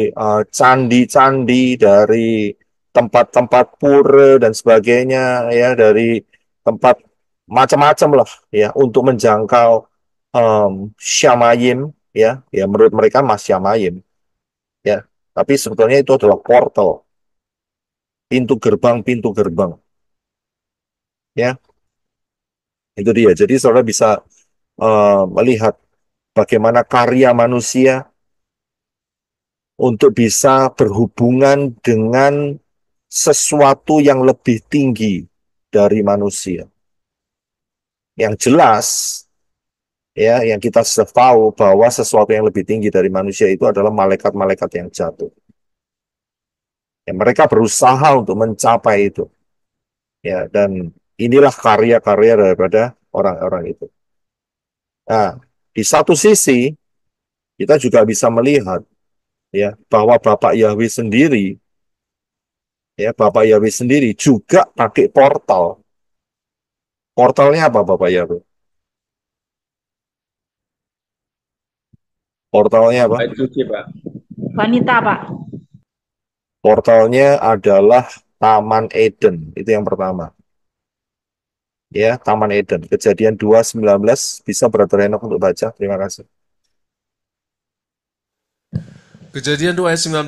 eh, candi-candi, uh, dari tempat-tempat pura dan sebagainya, ya, dari tempat macam-macam lah, ya, untuk menjangkau um, Syamayim, ya, ya menurut mereka Mas Syamayim, tapi sebetulnya itu adalah portal. Pintu gerbang, pintu gerbang. Ya. Itu dia. Jadi saudara bisa uh, melihat bagaimana karya manusia untuk bisa berhubungan dengan sesuatu yang lebih tinggi dari manusia. Yang jelas, ya yang kita tahu bahwa sesuatu yang lebih tinggi dari manusia itu adalah malaikat-malaikat yang jatuh. Ya, mereka berusaha untuk mencapai itu. Ya, dan inilah karya-karya daripada orang-orang itu. Nah, di satu sisi kita juga bisa melihat ya bahwa Bapak Yahweh sendiri ya Bapak Yahweh sendiri juga pakai portal. Portalnya apa Bapak Yahweh? Portalnya apa? cuci, Pak. Wanita, Pak. Portalnya adalah Taman Eden. Itu yang pertama. Ya, Taman Eden. Kejadian 2.19 bisa Brother Enoch untuk baca. Terima kasih. Kejadian 2 ayat 19.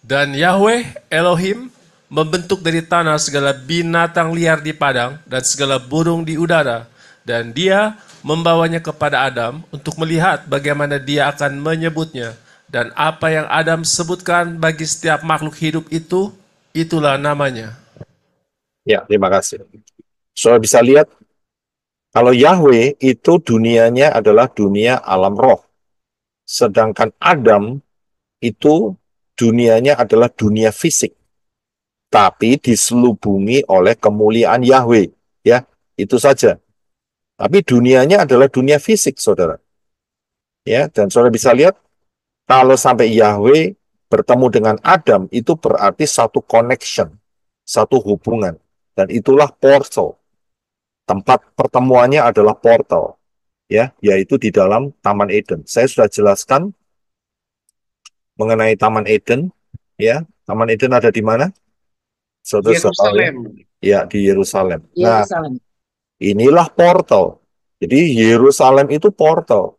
Dan Yahweh Elohim membentuk dari tanah segala binatang liar di padang dan segala burung di udara. Dan dia membawanya kepada Adam untuk melihat bagaimana dia akan menyebutnya. Dan apa yang Adam sebutkan bagi setiap makhluk hidup itu, itulah namanya. Ya, terima kasih. Soal bisa lihat, kalau Yahweh itu dunianya adalah dunia alam roh. Sedangkan Adam itu dunianya adalah dunia fisik. Tapi diselubungi oleh kemuliaan Yahweh. Ya, itu saja. Tapi dunianya adalah dunia fisik, saudara. Ya, dan saudara bisa lihat kalau sampai Yahweh bertemu dengan Adam itu berarti satu connection, satu hubungan, dan itulah portal. Tempat pertemuannya adalah portal, ya, yaitu di dalam Taman Eden. Saya sudah jelaskan mengenai Taman Eden, ya, Taman Eden ada di mana? Yerusalem. Ya, di Yerusalem. Yerusalem. Nah, Inilah portal. Jadi Yerusalem itu portal.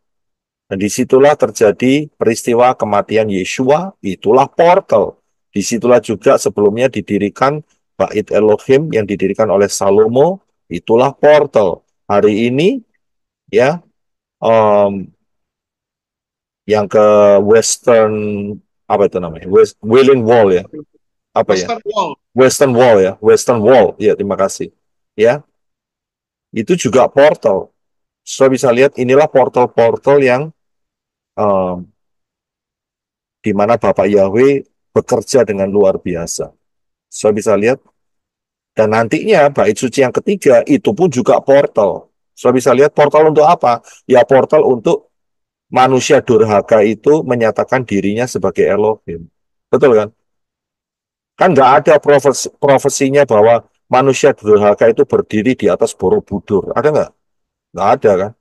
Dan disitulah terjadi peristiwa kematian Yeshua, itulah portal. Disitulah juga sebelumnya didirikan Bait Elohim yang didirikan oleh Salomo, itulah portal. Hari ini, ya, um, yang ke Western apa itu namanya? West, Wailing Wall ya, apa ya? Western ya? Wall. Western Wall ya, Western Wall. Ya, terima kasih. Ya, itu juga portal. Saudara bisa lihat inilah portal-portal yang um, di mana Bapak Yahweh bekerja dengan luar biasa. Saudara bisa lihat dan nantinya bait suci yang ketiga itu pun juga portal. Saudara bisa lihat portal untuk apa? Ya portal untuk manusia durhaka itu menyatakan dirinya sebagai Elohim. Betul kan? Kan nggak ada profesinya bahwa manusia durhaka itu berdiri di atas Borobudur. Ada nggak? Nggak ada kan?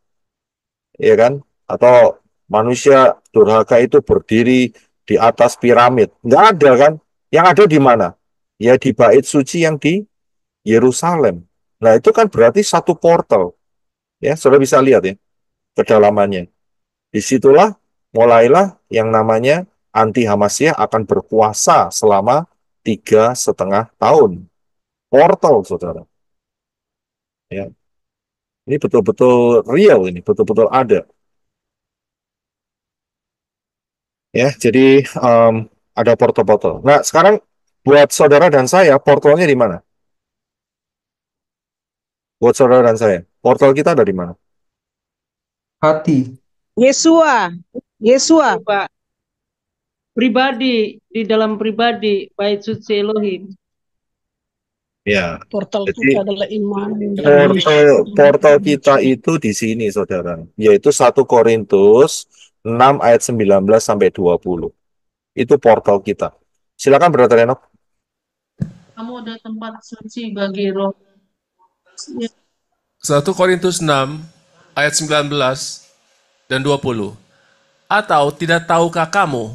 Iya kan? Atau manusia durhaka itu berdiri di atas piramid. Nggak ada kan? Yang ada di mana? Ya di bait suci yang di Yerusalem. Nah itu kan berarti satu portal. Ya, sudah bisa lihat ya kedalamannya. Disitulah mulailah yang namanya anti Hamasiah akan berkuasa selama tiga setengah tahun portal saudara. Ya. Ini betul-betul real ini, betul-betul ada. Ya, jadi um, ada portal-portal. Nah, sekarang buat saudara dan saya, portalnya di mana? Buat saudara dan saya, portal kita ada di mana? Hati. Yesua. Yesua. Pribadi, di dalam pribadi, baik suci Elohim. Ya. Portal Jadi, kita adalah iman. Portal, portal kita itu di sini, saudara. Yaitu 1 Korintus 6 ayat 19 sampai 20. Itu portal kita. Silakan Brother Reno. Kamu ada tempat suci bagi roh. 1 iya. Korintus 6 ayat 19 dan 20. Atau tidak tahukah kamu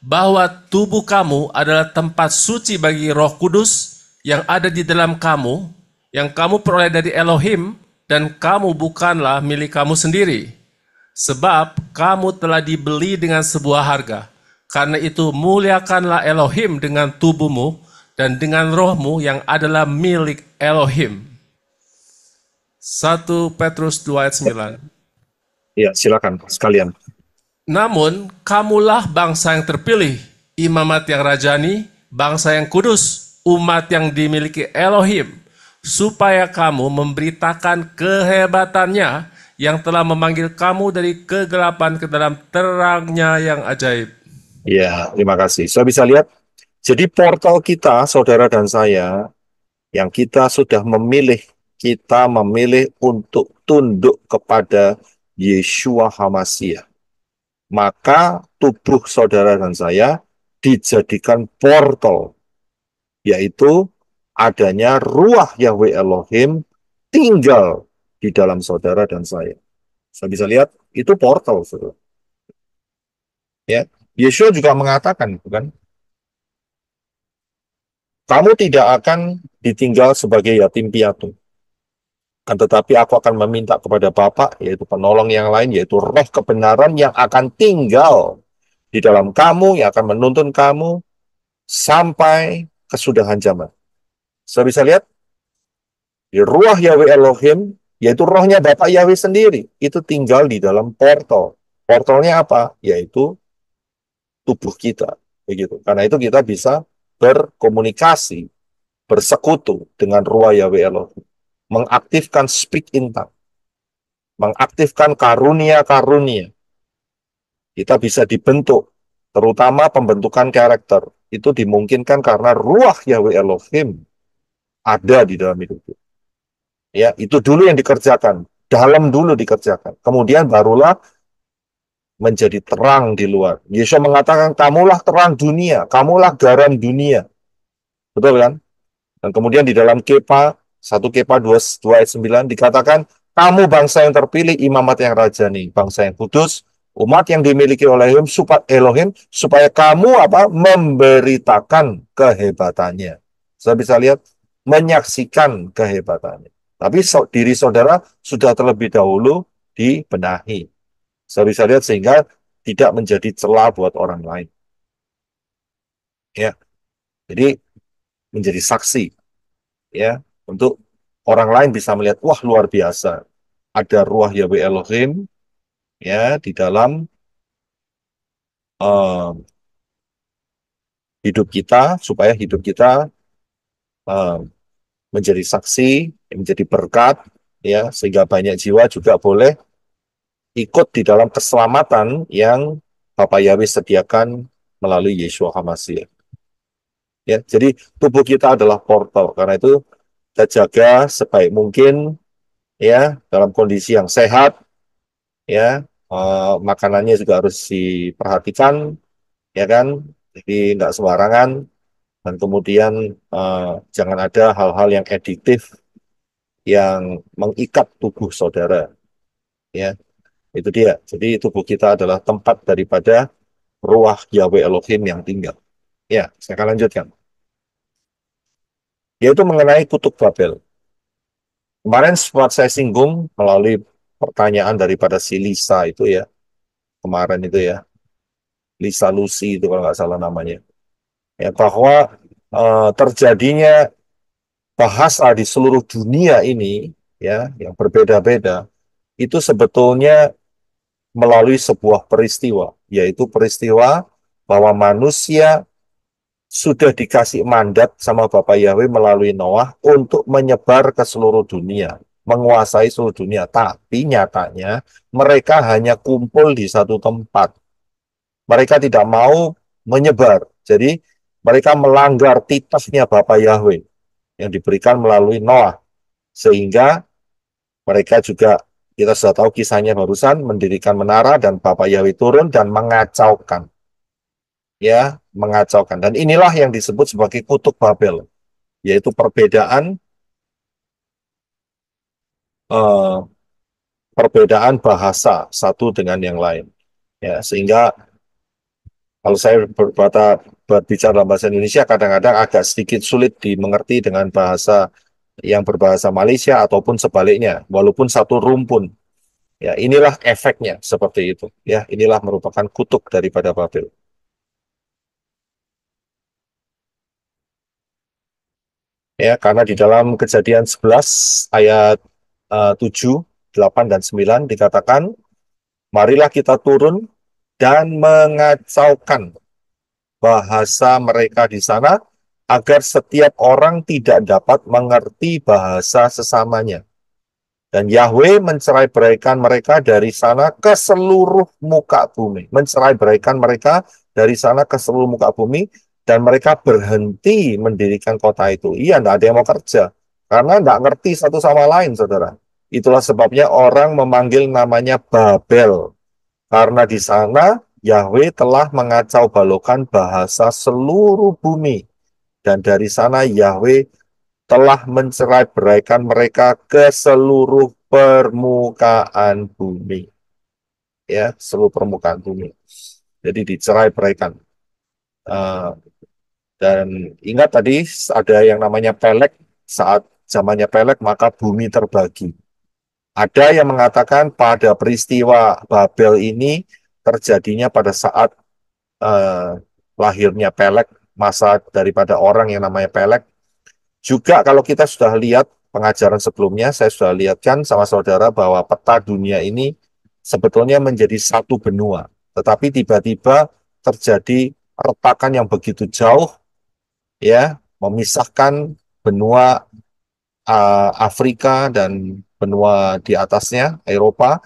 bahwa tubuh kamu adalah tempat suci bagi roh kudus yang ada di dalam kamu, yang kamu peroleh dari Elohim, dan kamu bukanlah milik kamu sendiri. Sebab kamu telah dibeli dengan sebuah harga. Karena itu muliakanlah Elohim dengan tubuhmu dan dengan rohmu yang adalah milik Elohim. 1 Petrus 2 ayat 9. Ya, silakan sekalian. Namun, kamulah bangsa yang terpilih, imamat yang rajani, bangsa yang kudus, umat yang dimiliki Elohim, supaya kamu memberitakan kehebatannya yang telah memanggil kamu dari kegelapan ke dalam terangnya yang ajaib. Ya, terima kasih. Saya bisa lihat, jadi portal kita, saudara dan saya, yang kita sudah memilih, kita memilih untuk tunduk kepada Yeshua Hamasiah. Maka tubuh saudara dan saya dijadikan portal yaitu adanya ruah Yahweh Elohim tinggal di dalam saudara dan saya. Saya bisa lihat itu portal, saudara. Ya, Yeshua juga mengatakan, bukan? Gitu kamu tidak akan ditinggal sebagai yatim piatu. Kan tetapi aku akan meminta kepada Bapa, yaitu penolong yang lain, yaitu roh kebenaran yang akan tinggal di dalam kamu, yang akan menuntun kamu sampai kesudahan zaman. Saya bisa lihat di ruah Yahweh Elohim, yaitu rohnya Bapak Yahweh sendiri, itu tinggal di dalam portal. Portalnya apa? Yaitu tubuh kita. Begitu. Karena itu kita bisa berkomunikasi, bersekutu dengan ruah Yahweh Elohim. Mengaktifkan speak in tongue. Mengaktifkan karunia-karunia. Kita bisa dibentuk terutama pembentukan karakter itu dimungkinkan karena ruah Yahweh Elohim ada di dalam hidup Ya, itu dulu yang dikerjakan, dalam dulu dikerjakan. Kemudian barulah menjadi terang di luar. Yesus mengatakan, kamulah terang dunia, kamulah garam dunia. Betul kan? Dan kemudian di dalam Kepa, 1 Kepa 2, 2 ayat 9 dikatakan, kamu bangsa yang terpilih, imamat yang rajani, bangsa yang kudus, umat yang dimiliki oleh Elohim supaya, Elohim supaya kamu apa memberitakan kehebatannya. Saya bisa lihat menyaksikan kehebatannya. Tapi so, diri saudara sudah terlebih dahulu dibenahi. Saya bisa lihat sehingga tidak menjadi celah buat orang lain. Ya. Jadi menjadi saksi. Ya, untuk orang lain bisa melihat wah luar biasa. Ada ruah Yahweh Elohim ya di dalam uh, hidup kita supaya hidup kita uh, menjadi saksi, menjadi berkat ya sehingga banyak jiwa juga boleh ikut di dalam keselamatan yang Bapak Yahweh sediakan melalui Yesus Hamasir. Ya, jadi tubuh kita adalah portal. Karena itu kita jaga sebaik mungkin ya dalam kondisi yang sehat ya uh, makanannya juga harus diperhatikan ya kan jadi tidak sembarangan dan kemudian uh, jangan ada hal-hal yang editif yang mengikat tubuh saudara ya itu dia jadi tubuh kita adalah tempat daripada ruah Yahweh Elohim yang tinggal ya saya akan lanjutkan yaitu mengenai kutuk Babel kemarin sempat saya singgung melalui pertanyaan daripada si Lisa itu ya kemarin itu ya Lisa Lucy itu kalau nggak salah namanya ya bahwa uh, terjadinya bahasa di seluruh dunia ini ya yang berbeda-beda itu sebetulnya melalui sebuah peristiwa yaitu peristiwa bahwa manusia sudah dikasih mandat sama Bapak Yahweh melalui Noah untuk menyebar ke seluruh dunia menguasai seluruh dunia. Tapi nyatanya mereka hanya kumpul di satu tempat. Mereka tidak mau menyebar. Jadi mereka melanggar titahnya Bapak Yahweh yang diberikan melalui Noah. Sehingga mereka juga kita sudah tahu kisahnya barusan mendirikan menara dan Bapak Yahweh turun dan mengacaukan. Ya, mengacaukan. Dan inilah yang disebut sebagai kutuk Babel, yaitu perbedaan Eh, perbedaan bahasa satu dengan yang lain. Ya, sehingga kalau saya berbata, berbicara dalam bahasa Indonesia kadang-kadang agak sedikit sulit dimengerti dengan bahasa yang berbahasa Malaysia ataupun sebaliknya, walaupun satu rumpun. Ya, inilah efeknya seperti itu. Ya, inilah merupakan kutuk daripada Babel. Ya, karena di dalam Kejadian 11 ayat uh, 7, 8, dan 9 dikatakan, marilah kita turun dan mengacaukan bahasa mereka di sana agar setiap orang tidak dapat mengerti bahasa sesamanya. Dan Yahweh mencerai beraikan mereka dari sana ke seluruh muka bumi. Mencerai beraikan mereka dari sana ke seluruh muka bumi. Dan mereka berhenti mendirikan kota itu. Iya, tidak ada yang mau kerja. Karena tidak ngerti satu sama lain, saudara. Itulah sebabnya orang memanggil namanya Babel, karena di sana Yahweh telah mengacau balokan bahasa seluruh bumi, dan dari sana Yahweh telah mencerai beraikan mereka ke seluruh permukaan bumi. Ya, seluruh permukaan bumi. Jadi dicerai beraikan. Uh, dan ingat tadi ada yang namanya pelek, saat zamannya pelek maka bumi terbagi ada yang mengatakan pada peristiwa Babel ini terjadinya pada saat eh, lahirnya Pelek, masa daripada orang yang namanya Pelek. Juga kalau kita sudah lihat pengajaran sebelumnya, saya sudah lihatkan sama saudara bahwa peta dunia ini sebetulnya menjadi satu benua. Tetapi tiba-tiba terjadi retakan yang begitu jauh, ya, memisahkan benua eh, Afrika dan benua di atasnya Eropa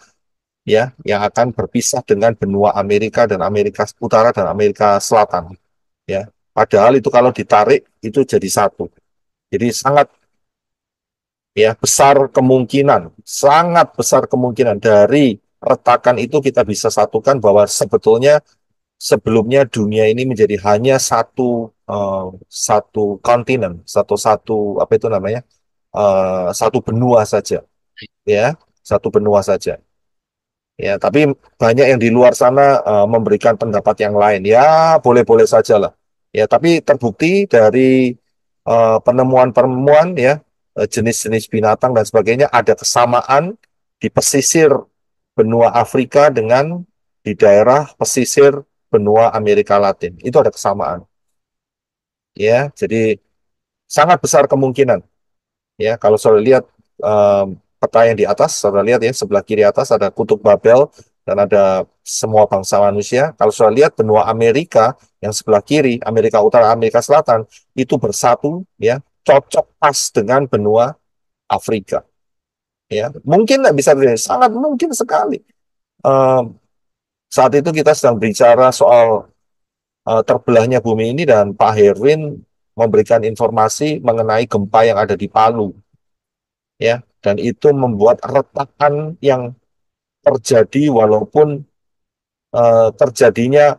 ya yang akan berpisah dengan benua Amerika dan Amerika Utara dan Amerika Selatan ya padahal itu kalau ditarik itu jadi satu jadi sangat ya besar kemungkinan sangat besar kemungkinan dari retakan itu kita bisa satukan bahwa sebetulnya sebelumnya dunia ini menjadi hanya satu uh, satu kontinen satu satu apa itu namanya uh, satu benua saja ya satu benua saja ya tapi banyak yang di luar sana uh, memberikan pendapat yang lain ya boleh-boleh saja lah ya tapi terbukti dari eh, penemuan-penemuan ya eh, jenis-jenis binatang dan sebagainya ada kesamaan di pesisir benua Afrika dengan di daerah pesisir benua Amerika Latin itu ada kesamaan ya jadi sangat besar kemungkinan ya kalau saya lihat um, peta yang di atas, saudara lihat ya, sebelah kiri atas ada kutub Babel dan ada semua bangsa manusia. Kalau saudara lihat benua Amerika yang sebelah kiri, Amerika Utara, Amerika Selatan, itu bersatu ya, cocok pas dengan benua Afrika. Ya, mungkin tidak bisa dilihat, sangat mungkin sekali. Uh, saat itu kita sedang bicara soal uh, terbelahnya bumi ini dan Pak Herwin memberikan informasi mengenai gempa yang ada di Palu. Ya, dan itu membuat retakan yang terjadi walaupun uh, terjadinya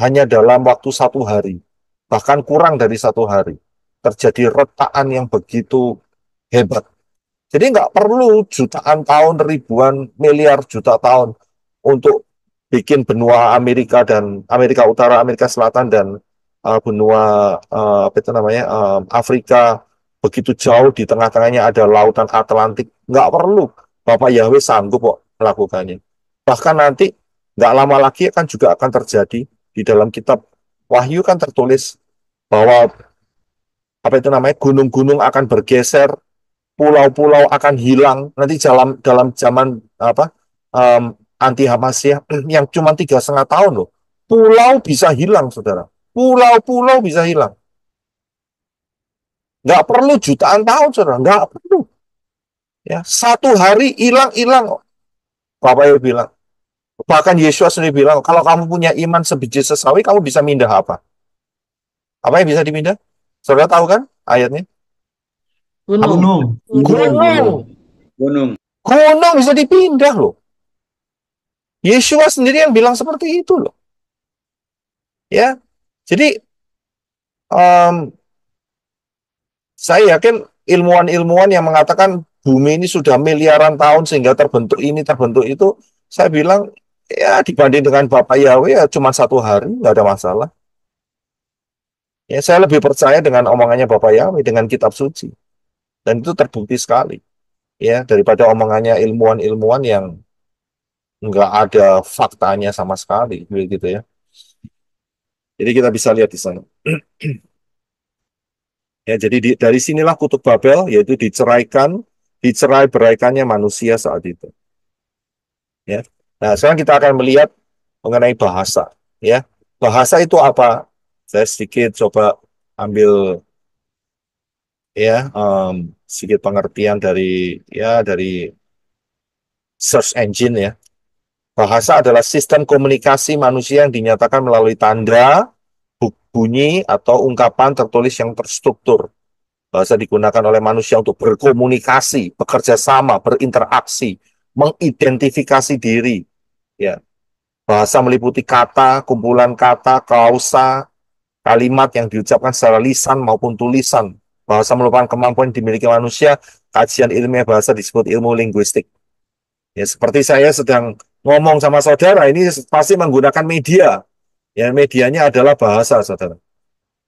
hanya dalam waktu satu hari bahkan kurang dari satu hari terjadi retakan yang begitu hebat jadi nggak perlu jutaan tahun ribuan miliar juta tahun untuk bikin benua Amerika dan Amerika Utara Amerika Selatan dan uh, benua uh, apa itu namanya uh, Afrika begitu jauh di tengah-tengahnya ada lautan Atlantik. Nggak perlu. Bapak Yahweh sanggup kok melakukannya. Bahkan nanti nggak lama lagi akan juga akan terjadi di dalam kitab Wahyu kan tertulis bahwa apa itu namanya gunung-gunung akan bergeser, pulau-pulau akan hilang. Nanti dalam dalam zaman apa um, anti Hamasia yang cuma tiga setengah tahun loh, pulau bisa hilang saudara, pulau-pulau bisa hilang. Nggak perlu jutaan tahun, saudara. Nggak perlu. Ya, satu hari hilang-hilang. Bapak Ibu bilang. Bahkan Yesus sendiri bilang, kalau kamu punya iman sebiji sesawi, kamu bisa mindah apa? Apa yang bisa dipindah? Saudara tahu kan ayatnya? Gunung. Gunung. Gunung. Gunung. bisa dipindah loh. Yesus sendiri yang bilang seperti itu loh. Ya, jadi um, saya yakin ilmuwan-ilmuwan yang mengatakan bumi ini sudah miliaran tahun sehingga terbentuk ini terbentuk itu, saya bilang ya dibanding dengan Bapak Yahweh ya cuma satu hari nggak ada masalah. Ya saya lebih percaya dengan omongannya Bapak Yahweh dengan Kitab Suci dan itu terbukti sekali ya daripada omongannya ilmuwan-ilmuwan yang nggak ada faktanya sama sekali gitu ya. Jadi kita bisa lihat di sana. Ya, jadi di, dari sinilah kutub Babel yaitu diceraikan, dicerai beraikannya manusia saat itu. Ya. Nah, sekarang kita akan melihat mengenai bahasa, ya. Bahasa itu apa? Saya sedikit coba ambil ya um, sedikit pengertian dari ya dari search engine ya. Bahasa adalah sistem komunikasi manusia yang dinyatakan melalui tanda, bunyi atau ungkapan tertulis yang terstruktur. Bahasa digunakan oleh manusia untuk berkomunikasi, bekerja sama, berinteraksi, mengidentifikasi diri. Ya. Bahasa meliputi kata, kumpulan kata, kausa, kalimat yang diucapkan secara lisan maupun tulisan. Bahasa merupakan kemampuan yang dimiliki manusia. Kajian ilmiah bahasa disebut ilmu linguistik. Ya, seperti saya sedang ngomong sama saudara, ini pasti menggunakan media Ya, medianya adalah bahasa, saudara.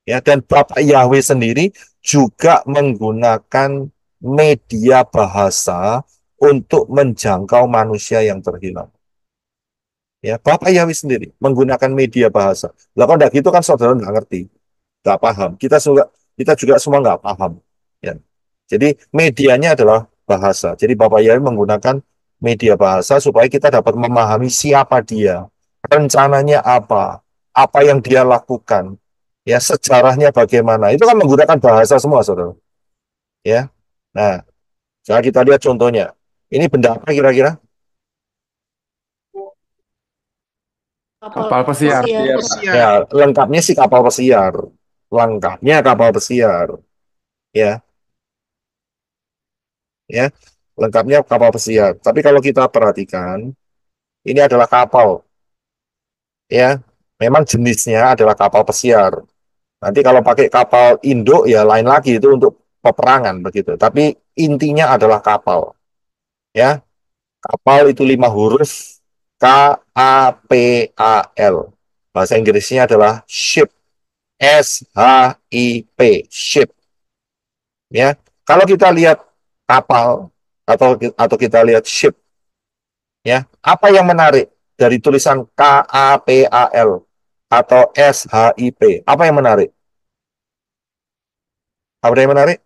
Ya, dan Bapak Yahweh sendiri juga menggunakan media bahasa untuk menjangkau manusia yang terhilang. Ya, Bapak Yahweh sendiri menggunakan media bahasa. Lah kalau tidak gitu kan saudara nggak ngerti, nggak paham. Kita juga kita juga semua nggak paham. Ya. Jadi medianya adalah bahasa. Jadi Bapak Yahweh menggunakan media bahasa supaya kita dapat memahami siapa dia, rencananya apa, apa yang dia lakukan, ya sejarahnya bagaimana. Itu kan menggunakan bahasa semua, saudara. Ya, nah, sekarang kita lihat contohnya. Ini benda apa kira-kira? Kapal pesiar. pesiar. Ya, lengkapnya sih kapal pesiar. Lengkapnya kapal pesiar. Ya. Ya, lengkapnya kapal pesiar. Tapi kalau kita perhatikan, ini adalah kapal. Ya, memang jenisnya adalah kapal pesiar. Nanti kalau pakai kapal induk ya lain lagi itu untuk peperangan begitu. Tapi intinya adalah kapal. Ya. Kapal itu lima huruf K A P A L. Bahasa Inggrisnya adalah ship. S H I P, ship. Ya. Kalau kita lihat kapal atau atau kita lihat ship. Ya, apa yang menarik dari tulisan K A P A L? atau SHIP. Apa yang menarik? Apa yang menarik?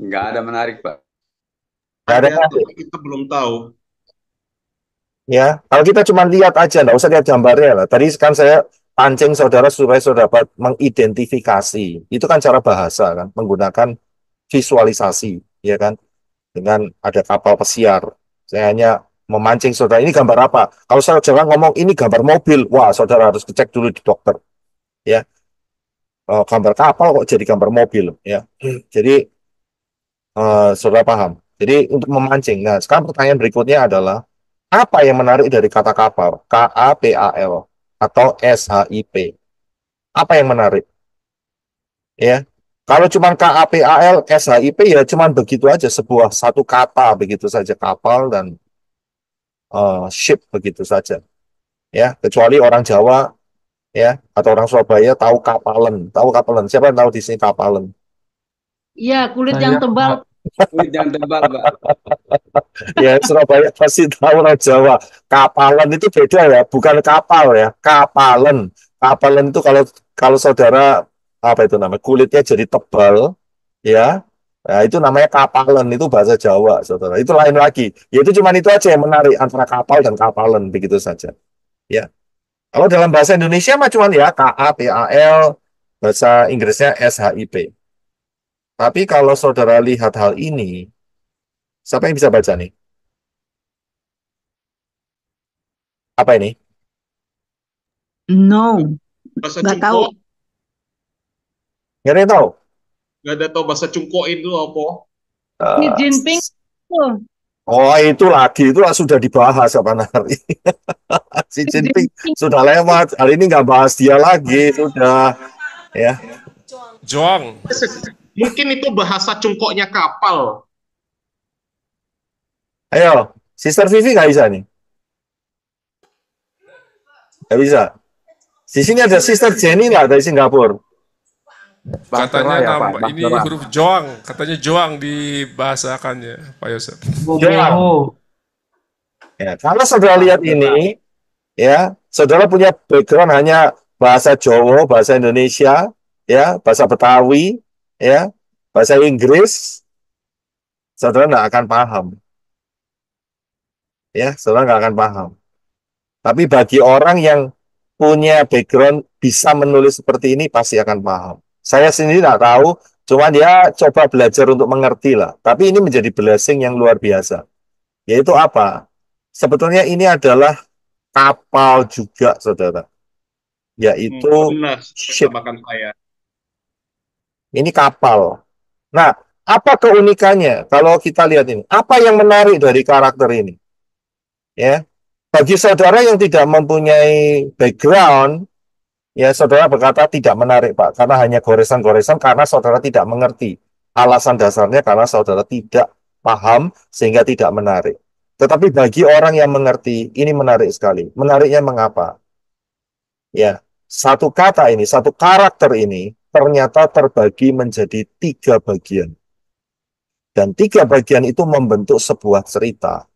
Enggak ada menarik, Pak. Enggak ada, menarik. Kita belum tahu. Ya, kalau kita cuma lihat aja, nggak usah lihat gambarnya lah. Tadi kan saya pancing saudara supaya saudara dapat mengidentifikasi. Itu kan cara bahasa kan, menggunakan visualisasi, ya kan? Dengan ada kapal pesiar. Saya hanya memancing saudara ini gambar apa? Kalau saya saudara ngomong ini gambar mobil, wah saudara harus cek dulu di dokter. Ya. Oh, gambar kapal kok jadi gambar mobil, ya. Jadi uh, saudara paham. Jadi untuk memancing. Nah, sekarang pertanyaan berikutnya adalah apa yang menarik dari kata kapal? K A P A L atau S H I P. Apa yang menarik? Ya. Kalau cuma KAPAL, SHIP ya cuma begitu aja sebuah satu kata begitu saja kapal dan uh, ship begitu saja. Ya, kecuali orang Jawa ya atau orang Surabaya tahu kapalen, tahu kapalen Siapa yang tahu di sini kapalen? Iya, kulit yang tebal. Kulit yang tebal, Pak. ya, Surabaya pasti tahu orang Jawa. kapalen itu beda ya, bukan kapal ya, kapalen, kapalen itu kalau kalau saudara apa itu namanya kulitnya jadi tebal, ya Nah, itu namanya kapalen, itu bahasa Jawa, saudara. Itu lain lagi. Yaitu cuma itu aja yang menarik antara kapal dan kapalen, begitu saja. Ya. Kalau dalam bahasa Indonesia mah cuma ya k a p a l bahasa Inggrisnya SHIP. Tapi kalau saudara lihat hal ini, siapa yang bisa baca nih? Apa ini? No. Bahasa Nggak tahu. Nggak tahu? Gak ada tau bahasa cungkoin itu apa? Uh, Xi Jinping. Oh itu lagi, itu sudah dibahas apa hari. Xi Jinping sudah lewat, hari ini nggak bahas dia lagi, iya. sudah ya. Jong. Mungkin itu bahasa cungkoknya kapal. Ayo, Sister Vivi nggak bisa nih? Nggak bisa. Di sini ada Sister Jenny nggak dari Singapura? Katanya ya, nama, ini huruf joang, katanya joang di bahasakannya, Pak Yosef. Joang. Ya, kalau saudara lihat ini, ya, saudara punya background hanya bahasa Jawa, bahasa Indonesia, ya, bahasa Betawi, ya, bahasa Inggris, saudara nggak akan paham. Ya, saudara nggak akan paham. Tapi bagi orang yang punya background bisa menulis seperti ini pasti akan paham. Saya sendiri tidak tahu, cuman dia coba belajar untuk mengerti lah. Tapi ini menjadi blessing yang luar biasa. Yaitu apa? Sebetulnya ini adalah kapal juga, saudara. Yaitu hmm, ship. Saya. Ini kapal. Nah, apa keunikannya kalau kita lihat ini apa yang menarik dari karakter ini ya bagi saudara yang tidak mempunyai background Ya, saudara berkata tidak menarik, Pak, karena hanya goresan-goresan karena saudara tidak mengerti. Alasan dasarnya karena saudara tidak paham sehingga tidak menarik. Tetapi bagi orang yang mengerti, ini menarik sekali. Menariknya mengapa? Ya, satu kata ini, satu karakter ini ternyata terbagi menjadi tiga bagian. Dan tiga bagian itu membentuk sebuah cerita.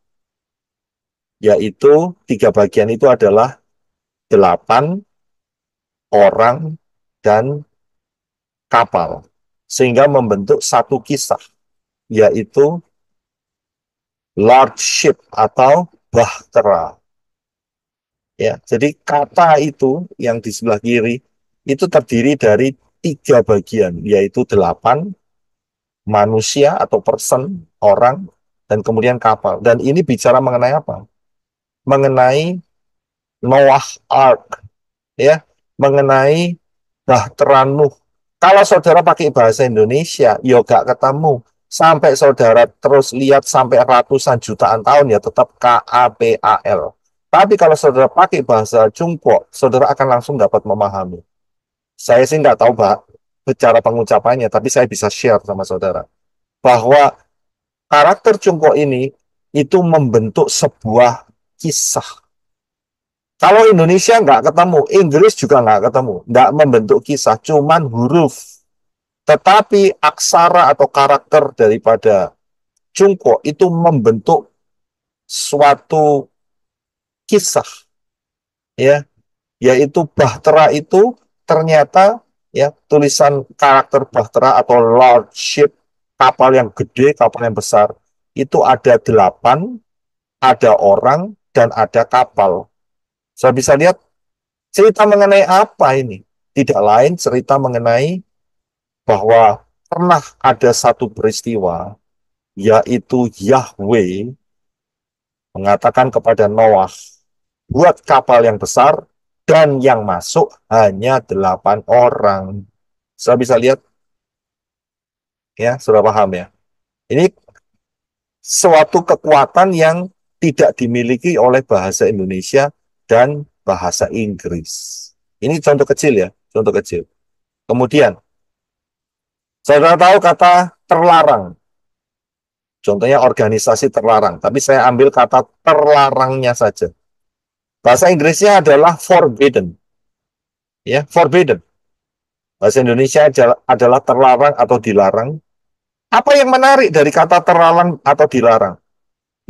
Yaitu tiga bagian itu adalah delapan, orang, dan kapal. Sehingga membentuk satu kisah, yaitu large ship atau bahtera. Ya, jadi kata itu yang di sebelah kiri itu terdiri dari tiga bagian, yaitu delapan, manusia atau person, orang, dan kemudian kapal. Dan ini bicara mengenai apa? Mengenai Noah Ark. Ya, mengenai bahteran Nuh. Kalau saudara pakai bahasa Indonesia, ya gak ketemu. Sampai saudara terus lihat sampai ratusan jutaan tahun ya tetap KAPAL. Tapi kalau saudara pakai bahasa Cungko saudara akan langsung dapat memahami. Saya sih nggak tahu pak cara pengucapannya, tapi saya bisa share sama saudara. Bahwa karakter Cungko ini itu membentuk sebuah kisah. Kalau Indonesia nggak ketemu, Inggris juga nggak ketemu, nggak membentuk kisah, cuman huruf. Tetapi aksara atau karakter daripada cungko itu membentuk suatu kisah, ya, yaitu bahtera itu ternyata ya tulisan karakter bahtera atau Lordship kapal yang gede, kapal yang besar itu ada delapan, ada orang dan ada kapal saya bisa lihat cerita mengenai apa ini? Tidak lain cerita mengenai bahwa pernah ada satu peristiwa yaitu Yahweh mengatakan kepada Noah, buat kapal yang besar dan yang masuk hanya delapan orang. Saya bisa lihat, ya sudah paham ya. Ini suatu kekuatan yang tidak dimiliki oleh bahasa Indonesia dan bahasa Inggris. Ini contoh kecil ya, contoh kecil. Kemudian, saudara tahu kata terlarang. Contohnya organisasi terlarang, tapi saya ambil kata terlarangnya saja. Bahasa Inggrisnya adalah forbidden. Ya, forbidden. Bahasa Indonesia adalah terlarang atau dilarang. Apa yang menarik dari kata terlarang atau dilarang?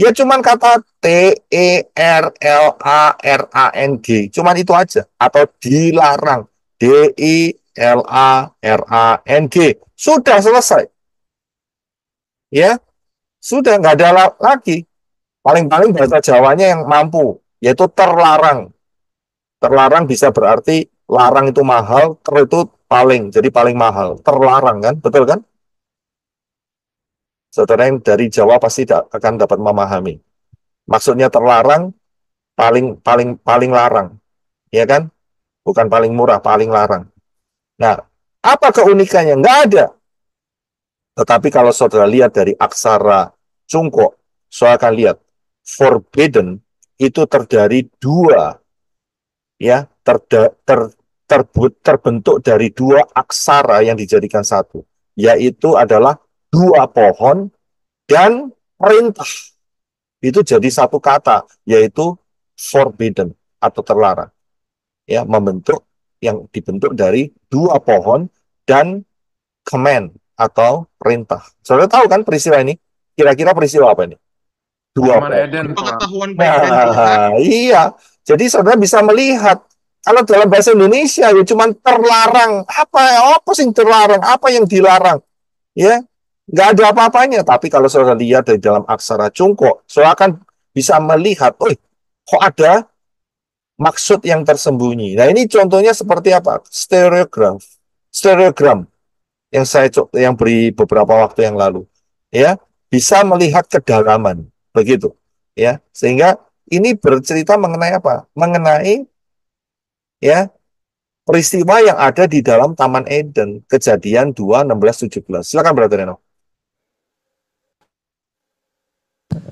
Ya cuman kata T E R L A R A N G, cuman itu aja atau dilarang D I L A R A N G. Sudah selesai. Ya. Sudah nggak ada lagi. Paling-paling bahasa Jawanya yang mampu yaitu terlarang. Terlarang bisa berarti larang itu mahal, ter itu paling. Jadi paling mahal, terlarang kan? Betul kan? Saudara yang dari Jawa pasti akan dapat memahami. Maksudnya terlarang, paling paling paling larang, ya kan? Bukan paling murah, paling larang. Nah, apa keunikannya? Enggak ada. Tetapi kalau saudara lihat dari aksara Cungko, saudara akan lihat forbidden itu terdiri dua, ya terda, ter, ter, terbentuk dari dua aksara yang dijadikan satu, yaitu adalah dua pohon, dan perintah. Itu jadi satu kata, yaitu forbidden atau terlarang. Ya, membentuk yang dibentuk dari dua pohon dan command atau perintah. Saudara tahu kan peristiwa ini? Kira-kira peristiwa apa ini? Dua pohon. Eden, pengetahuan nah, Iya. Jadi saudara bisa melihat kalau dalam bahasa Indonesia ya cuma terlarang apa apa sih terlarang apa yang dilarang ya nggak ada apa-apanya. Tapi kalau saudara lihat dari dalam aksara cungko, saudara akan bisa melihat, oh kok ada maksud yang tersembunyi. Nah ini contohnya seperti apa? Stereogram, stereogram yang saya yang beri beberapa waktu yang lalu, ya bisa melihat kedalaman begitu, ya sehingga ini bercerita mengenai apa? Mengenai ya peristiwa yang ada di dalam Taman Eden, kejadian dua enam belas tujuh belas. Silakan Brother Reno.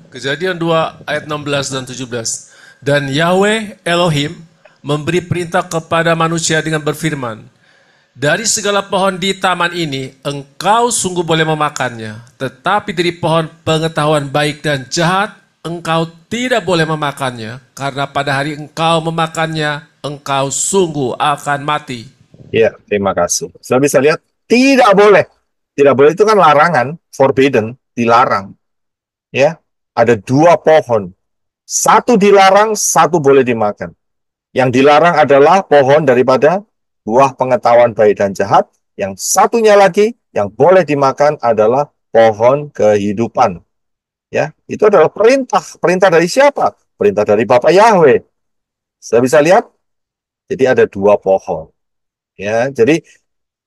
Kejadian 2 ayat 16 dan 17. Dan Yahweh Elohim memberi perintah kepada manusia dengan berfirman, dari segala pohon di taman ini, engkau sungguh boleh memakannya. Tetapi dari pohon pengetahuan baik dan jahat, engkau tidak boleh memakannya. Karena pada hari engkau memakannya, engkau sungguh akan mati. Ya, terima kasih. Sudah bisa lihat, tidak boleh. Tidak boleh itu kan larangan, forbidden, dilarang. Ya, ada dua pohon. Satu dilarang, satu boleh dimakan. Yang dilarang adalah pohon daripada buah pengetahuan baik dan jahat. Yang satunya lagi yang boleh dimakan adalah pohon kehidupan. Ya, itu adalah perintah. Perintah dari siapa? Perintah dari Bapak Yahweh. Saya bisa lihat? Jadi ada dua pohon. Ya, jadi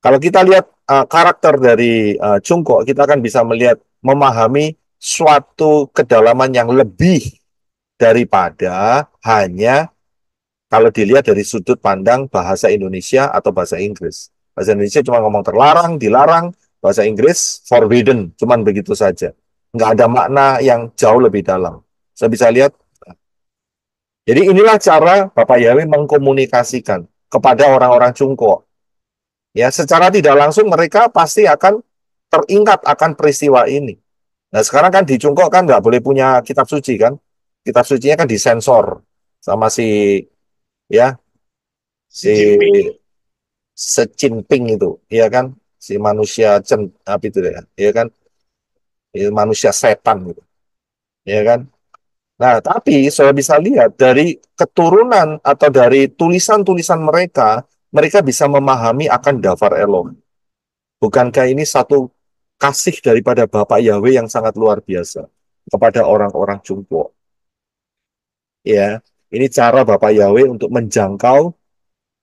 kalau kita lihat uh, karakter dari uh, eh, Cungko, kita akan bisa melihat memahami suatu kedalaman yang lebih daripada hanya kalau dilihat dari sudut pandang bahasa Indonesia atau bahasa Inggris. Bahasa Indonesia cuma ngomong terlarang, dilarang, bahasa Inggris forbidden, cuman begitu saja. Nggak ada makna yang jauh lebih dalam. Saya bisa lihat. Jadi inilah cara Bapak Yahweh mengkomunikasikan kepada orang-orang Cungko. Ya, secara tidak langsung mereka pasti akan teringat akan peristiwa ini. Nah sekarang kan di Cungkok kan nggak boleh punya kitab suci kan? Kitab suci nya kan disensor sama si ya si secimping itu, ya kan? Si manusia cen apa itu ya, iya kan? Manusia setan gitu, ya kan? Nah, tapi saya bisa lihat dari keturunan atau dari tulisan-tulisan mereka, mereka bisa memahami akan dafar Elohim. Bukankah ini satu kasih daripada Bapak Yahweh yang sangat luar biasa kepada orang-orang Jumbo. Ya, ini cara Bapak Yahweh untuk menjangkau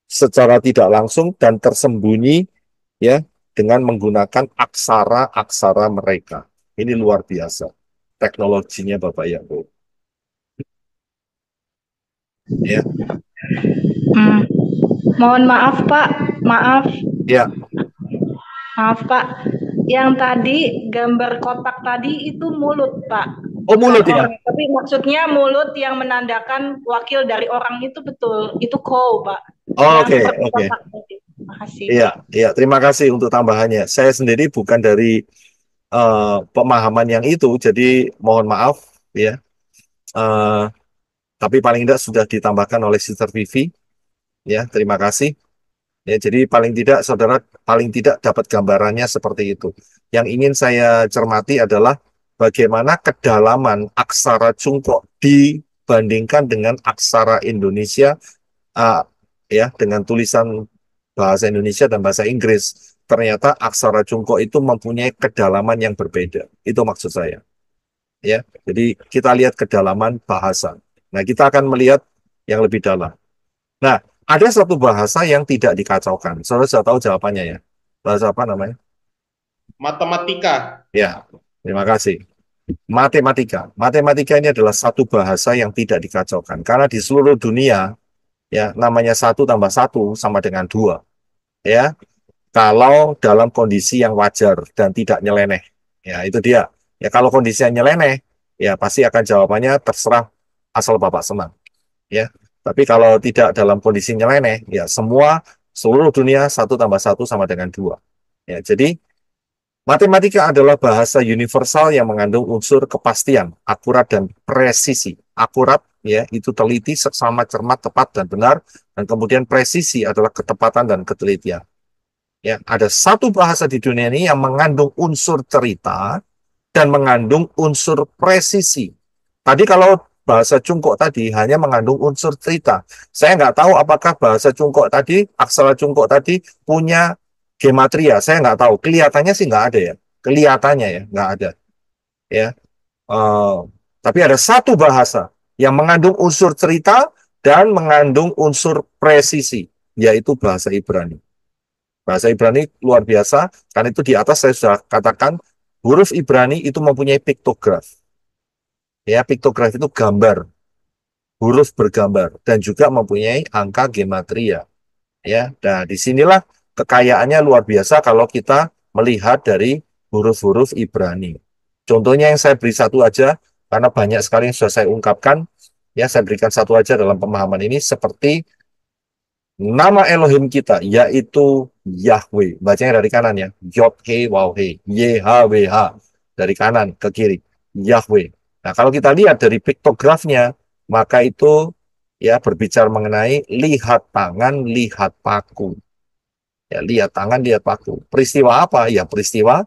secara tidak langsung dan tersembunyi ya dengan menggunakan aksara-aksara mereka. Ini luar biasa teknologinya Bapak Yahweh. Ya. Hmm. Mohon maaf Pak, maaf. Ya. Maaf Pak, yang tadi gambar kotak tadi itu mulut, Pak. Oh, mulut ya. Tapi maksudnya mulut yang menandakan wakil dari orang itu betul. Itu ko, Pak. Oh, oke, oke. Terima kasih. Iya, iya, terima kasih untuk tambahannya. Saya sendiri bukan dari uh, pemahaman yang itu, jadi mohon maaf ya. Uh, tapi paling tidak sudah ditambahkan oleh Sister Vivi. Ya, terima kasih. Ya, jadi paling tidak saudara paling tidak dapat gambarannya seperti itu. Yang ingin saya cermati adalah bagaimana kedalaman aksara Cungkok dibandingkan dengan aksara Indonesia uh, ya dengan tulisan bahasa Indonesia dan bahasa Inggris. Ternyata aksara Cungkok itu mempunyai kedalaman yang berbeda. Itu maksud saya. Ya, jadi kita lihat kedalaman bahasa. Nah, kita akan melihat yang lebih dalam. Nah, ada satu bahasa yang tidak dikacaukan. Saudara sudah tahu jawabannya ya. Bahasa apa namanya? Matematika. Ya, terima kasih. Matematika. Matematika ini adalah satu bahasa yang tidak dikacaukan. Karena di seluruh dunia, ya namanya satu tambah satu sama dengan dua. Ya, kalau dalam kondisi yang wajar dan tidak nyeleneh. Ya, itu dia. Ya, kalau kondisinya nyeleneh, ya pasti akan jawabannya terserah asal Bapak senang. Ya, tapi kalau tidak dalam kondisi nyeleneh, ya semua seluruh dunia satu tambah satu sama dengan dua. Ya, jadi matematika adalah bahasa universal yang mengandung unsur kepastian, akurat dan presisi. Akurat ya itu teliti seksama cermat tepat dan benar dan kemudian presisi adalah ketepatan dan ketelitian. Ya, ada satu bahasa di dunia ini yang mengandung unsur cerita dan mengandung unsur presisi. Tadi kalau bahasa cungkok tadi hanya mengandung unsur cerita. Saya nggak tahu apakah bahasa cungkok tadi, aksara cungkok tadi punya gematria. Saya nggak tahu. Kelihatannya sih nggak ada ya. Kelihatannya ya nggak ada. Ya, uh, tapi ada satu bahasa yang mengandung unsur cerita dan mengandung unsur presisi, yaitu bahasa Ibrani. Bahasa Ibrani luar biasa, karena itu di atas saya sudah katakan huruf Ibrani itu mempunyai piktograf Ya, piktografi itu gambar, huruf bergambar dan juga mempunyai angka gematria. Ya, nah disinilah kekayaannya luar biasa kalau kita melihat dari huruf-huruf Ibrani. Contohnya yang saya beri satu aja, karena banyak sekali yang sudah saya ungkapkan, ya saya berikan satu aja dalam pemahaman ini, seperti nama Elohim kita, yaitu Yahweh. Bacanya dari kanan ya, Yod He Wow He, YHWH, dari kanan ke kiri, Yahweh. Nah, kalau kita lihat dari piktografnya, maka itu ya berbicara mengenai lihat tangan, lihat paku. Ya, lihat tangan, lihat paku. Peristiwa apa? Ya, peristiwa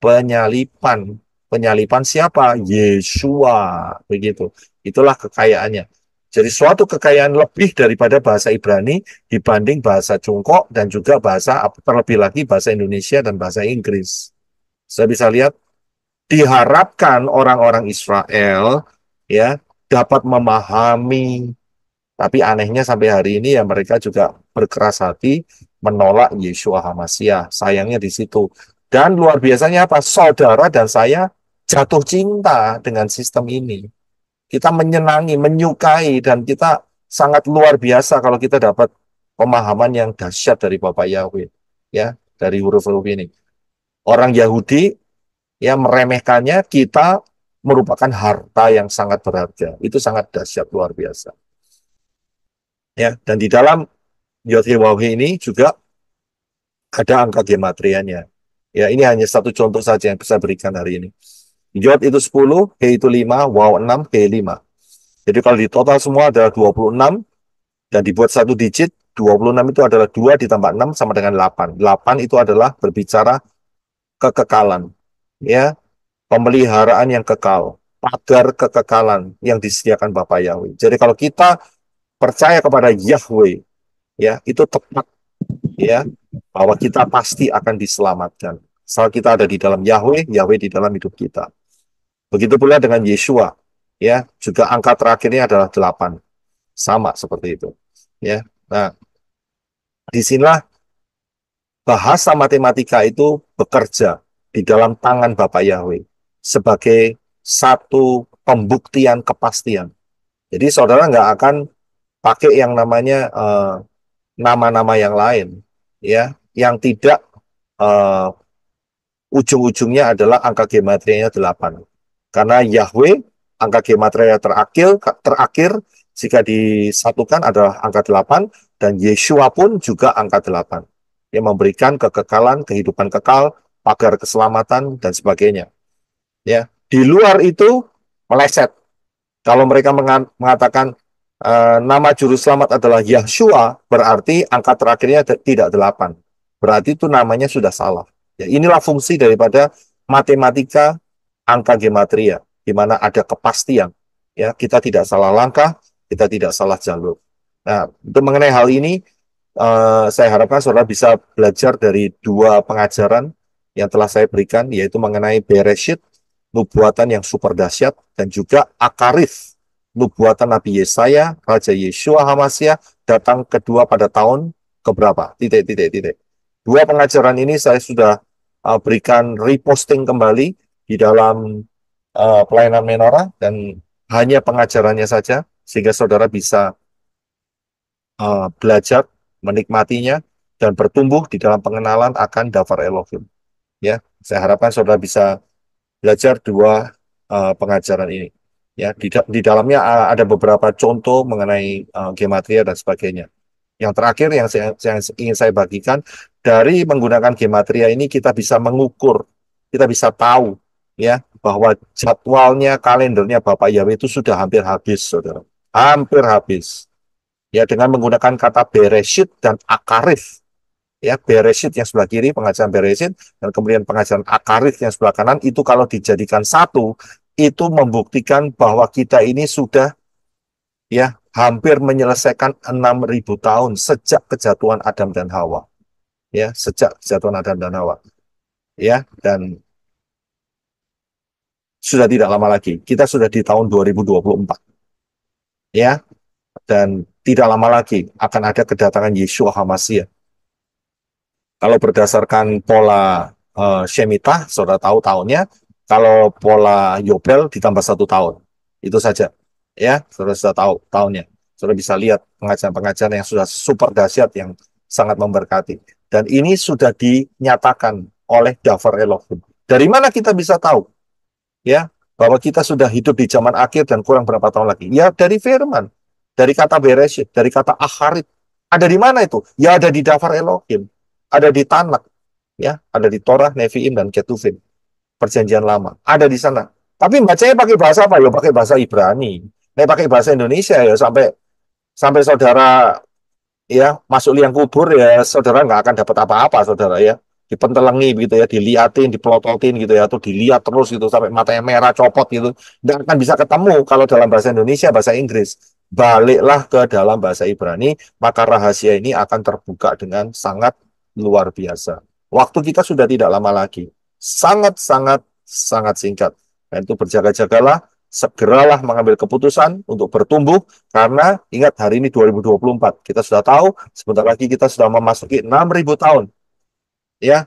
penyalipan. Penyalipan siapa? Yesua. Begitu. Itulah kekayaannya. Jadi suatu kekayaan lebih daripada bahasa Ibrani dibanding bahasa Cungkok dan juga bahasa terlebih lagi bahasa Indonesia dan bahasa Inggris. Saya bisa lihat diharapkan orang-orang Israel ya dapat memahami tapi anehnya sampai hari ini ya mereka juga berkeras hati menolak Yeshua Hamasiah. Sayangnya di situ. Dan luar biasanya apa? Saudara dan saya jatuh cinta dengan sistem ini. Kita menyenangi, menyukai, dan kita sangat luar biasa kalau kita dapat pemahaman yang dahsyat dari Bapak Yahweh. Ya, dari huruf-huruf ini. Orang Yahudi ya meremehkannya kita merupakan harta yang sangat berharga. Itu sangat dahsyat luar biasa. Ya, dan di dalam Yotiwawi ini juga ada angka gematriannya Ya, ini hanya satu contoh saja yang bisa berikan hari ini. Yot itu 10, He itu 5, Wow 6, He 5. Jadi kalau di total semua adalah 26, dan dibuat satu digit, 26 itu adalah 2 ditambah 6 sama dengan 8. 8 itu adalah berbicara kekekalan, ya pemeliharaan yang kekal, pagar kekekalan yang disediakan Bapak Yahweh. Jadi kalau kita percaya kepada Yahweh, ya itu tepat ya bahwa kita pasti akan diselamatkan. Saat kita ada di dalam Yahweh, Yahweh di dalam hidup kita. Begitu pula dengan Yeshua, ya juga angka terakhirnya adalah delapan, Sama seperti itu. Ya. Nah, disinilah bahasa matematika itu bekerja di dalam tangan Bapak Yahweh sebagai satu pembuktian kepastian. Jadi saudara nggak akan pakai yang namanya eh, nama-nama uh, yang lain, ya, yang tidak uh, ujung-ujungnya adalah angka geometrinya 8. Karena Yahweh angka gematria terakhir terakhir jika disatukan adalah angka 8 dan Yeshua pun juga angka 8 yang memberikan kekekalan kehidupan kekal pagar keselamatan dan sebagainya. Ya, di luar itu meleset. Kalau mereka mengatakan uh, nama juru selamat adalah Yahshua, berarti angka terakhirnya tidak delapan. Berarti itu namanya sudah salah. Ya, inilah fungsi daripada matematika angka gematria, di mana ada kepastian. Ya, kita tidak salah langkah, kita tidak salah jalur. Nah, untuk mengenai hal ini, uh, saya harapkan saudara bisa belajar dari dua pengajaran yang telah saya berikan yaitu mengenai Bereshit, nubuatan yang super dahsyat dan juga Akarif, nubuatan Nabi Yesaya, Raja Yeshua Hamasya datang kedua pada tahun keberapa? Titik, titik, titik. Dua pengajaran ini saya sudah uh, berikan reposting kembali di dalam uh, pelayanan Menara dan hanya pengajarannya saja sehingga saudara bisa uh, belajar menikmatinya dan bertumbuh di dalam pengenalan akan Davar Elohim ya saya harapkan saudara bisa belajar dua uh, pengajaran ini ya di, di dalamnya eh, ada beberapa contoh mengenai uh, gematria dan sebagainya yang terakhir yang saya, yang ingin saya bagikan dari menggunakan gematria ini kita bisa mengukur kita bisa tahu ya bahwa jadwalnya kalendernya Bapak Yahweh itu sudah hampir habis saudara hampir habis ya dengan menggunakan kata bereshit dan akarif ya beresit yang sebelah kiri pengajaran beresit dan kemudian pengajaran akarit yang sebelah kanan itu kalau dijadikan satu itu membuktikan bahwa kita ini sudah ya hampir menyelesaikan 6000 tahun sejak kejatuhan Adam dan Hawa. Ya, sejak kejatuhan Adam dan Hawa. Ya, dan sudah tidak lama lagi. Kita sudah di tahun 2024. Ya. Dan tidak lama lagi akan ada kedatangan Yeshua Hamasiah kalau berdasarkan pola uh, Shemitah, saudara tahu tahunnya. Kalau pola Yobel ditambah satu tahun. Itu saja. Ya, saudara sudah tahu tahunnya. Saudara bisa lihat pengajian-pengajian yang sudah super dahsyat yang sangat memberkati. Dan ini sudah dinyatakan oleh Dafar Elohim. Dari mana kita bisa tahu? Ya, bahwa kita sudah hidup di zaman akhir dan kurang berapa tahun lagi. Ya, dari firman, dari kata Bereshit, dari kata Akharit. Ada di mana itu? Ya, ada di Dafar Elohim ada di Tanak, ya, ada di Torah, Nevi'im dan Ketuvim. Perjanjian lama ada di sana. Tapi bacanya pakai bahasa apa? Ya pakai bahasa Ibrani. Nah, pakai bahasa Indonesia ya sampai sampai saudara ya masuk liang kubur ya saudara nggak akan dapat apa-apa saudara ya dipentelengi begitu ya, diliatin, dipelototin gitu ya, atau dilihat terus gitu sampai matanya merah copot gitu. Nggak akan bisa ketemu kalau dalam bahasa Indonesia, bahasa Inggris. Baliklah ke dalam bahasa Ibrani, maka rahasia ini akan terbuka dengan sangat luar biasa. Waktu kita sudah tidak lama lagi. Sangat-sangat sangat singkat. Nah itu berjaga-jagalah, segeralah mengambil keputusan untuk bertumbuh karena ingat hari ini 2024. Kita sudah tahu sebentar lagi kita sudah memasuki 6000 tahun. Ya.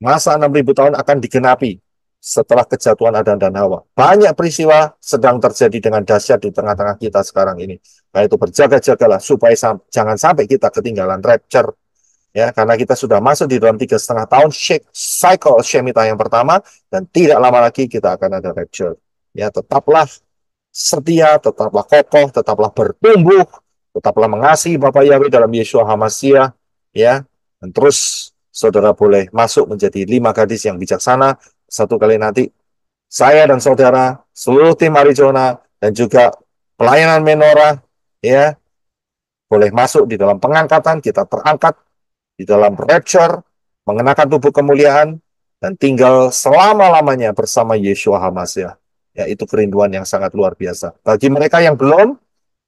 Masa 6000 tahun akan digenapi setelah kejatuhan Adan dan Hawa. Banyak peristiwa sedang terjadi dengan dahsyat di tengah-tengah kita sekarang ini. Nah itu berjaga-jagalah supaya sam jangan sampai kita ketinggalan rapture ya karena kita sudah masuk di dalam tiga setengah tahun cycle Shemitah yang pertama dan tidak lama lagi kita akan ada rapture ya tetaplah setia tetaplah kokoh tetaplah bertumbuh tetaplah mengasihi Bapak Yahweh dalam Yesus Hamasia ya dan terus saudara boleh masuk menjadi lima gadis yang bijaksana satu kali nanti saya dan saudara seluruh tim Arizona dan juga pelayanan menorah ya boleh masuk di dalam pengangkatan kita terangkat di dalam rapture, mengenakan tubuh kemuliaan, dan tinggal selama-lamanya bersama Yeshua Hamas. Ya, itu kerinduan yang sangat luar biasa. Bagi mereka yang belum,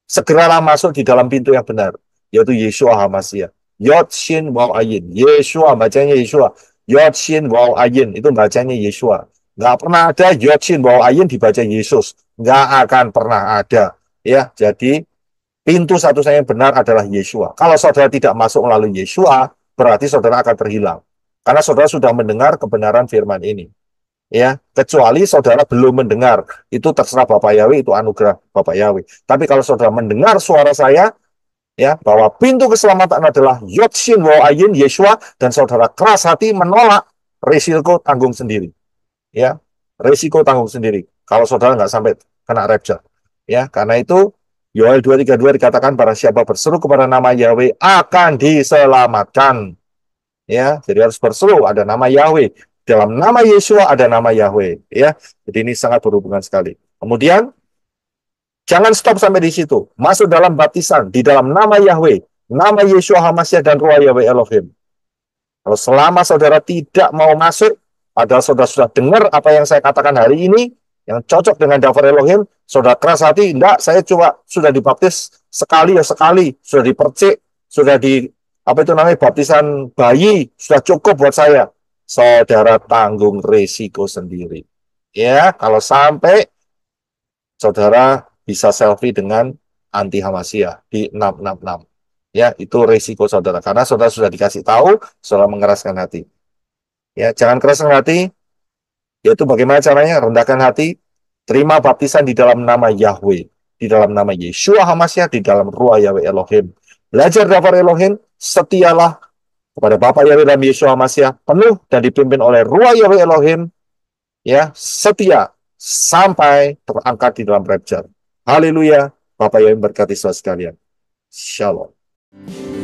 segeralah masuk di dalam pintu yang benar, yaitu Yeshua HaMasya. Yod Shin Wal Ayin. Yeshua, bacanya Yeshua. Yod Shin Wow Ayin, itu bacanya Yeshua. Nggak pernah ada Yod Shin Wow Ayin dibaca Yesus. Nggak akan pernah ada. Ya, jadi pintu satu satunya yang benar adalah Yeshua. Kalau saudara tidak masuk melalui Yeshua, berarti saudara akan terhilang. Karena saudara sudah mendengar kebenaran firman ini. Ya, kecuali saudara belum mendengar, itu terserah Bapak Yahweh, itu anugerah Bapak Yahweh. Tapi kalau saudara mendengar suara saya, ya, bahwa pintu keselamatan adalah Yotshin Wo Ayin Yeshua dan saudara keras hati menolak risiko tanggung sendiri. Ya, risiko tanggung sendiri. Kalau saudara nggak sampai kena rapture, ya, karena itu Yoel 2:32 dikatakan para siapa berseru kepada nama Yahweh akan diselamatkan. Ya, jadi harus berseru ada nama Yahweh. Dalam nama Yesus ada nama Yahweh, ya. Jadi ini sangat berhubungan sekali. Kemudian jangan stop sampai di situ. Masuk dalam baptisan di dalam nama Yahweh, nama Yesus HaMasya dan Roh Yahweh Elohim. Kalau selama saudara tidak mau masuk, padahal saudara sudah dengar apa yang saya katakan hari ini, yang cocok dengan Dafar Elohim, saudara keras hati, enggak, saya coba sudah dibaptis sekali ya sekali, sudah dipercik, sudah di apa itu namanya baptisan bayi sudah cukup buat saya. Saudara tanggung resiko sendiri. Ya, kalau sampai saudara bisa selfie dengan anti Hamasia di 666. Ya, itu resiko saudara karena saudara sudah dikasih tahu, saudara mengeraskan hati. Ya, jangan keraskan hati, yaitu bagaimana caranya rendahkan hati, terima baptisan di dalam nama Yahweh, di dalam nama Yeshua Hamasyah, di dalam Ruah Yahweh Elohim. Belajar dafar Elohim, setialah kepada Bapa Yahweh dalam Yeshua Hamasyah, penuh dan dipimpin oleh Ruah Yahweh Elohim, ya setia sampai terangkat di dalam rapture. Haleluya, Bapak Yahweh berkati saudara sekalian. Shalom.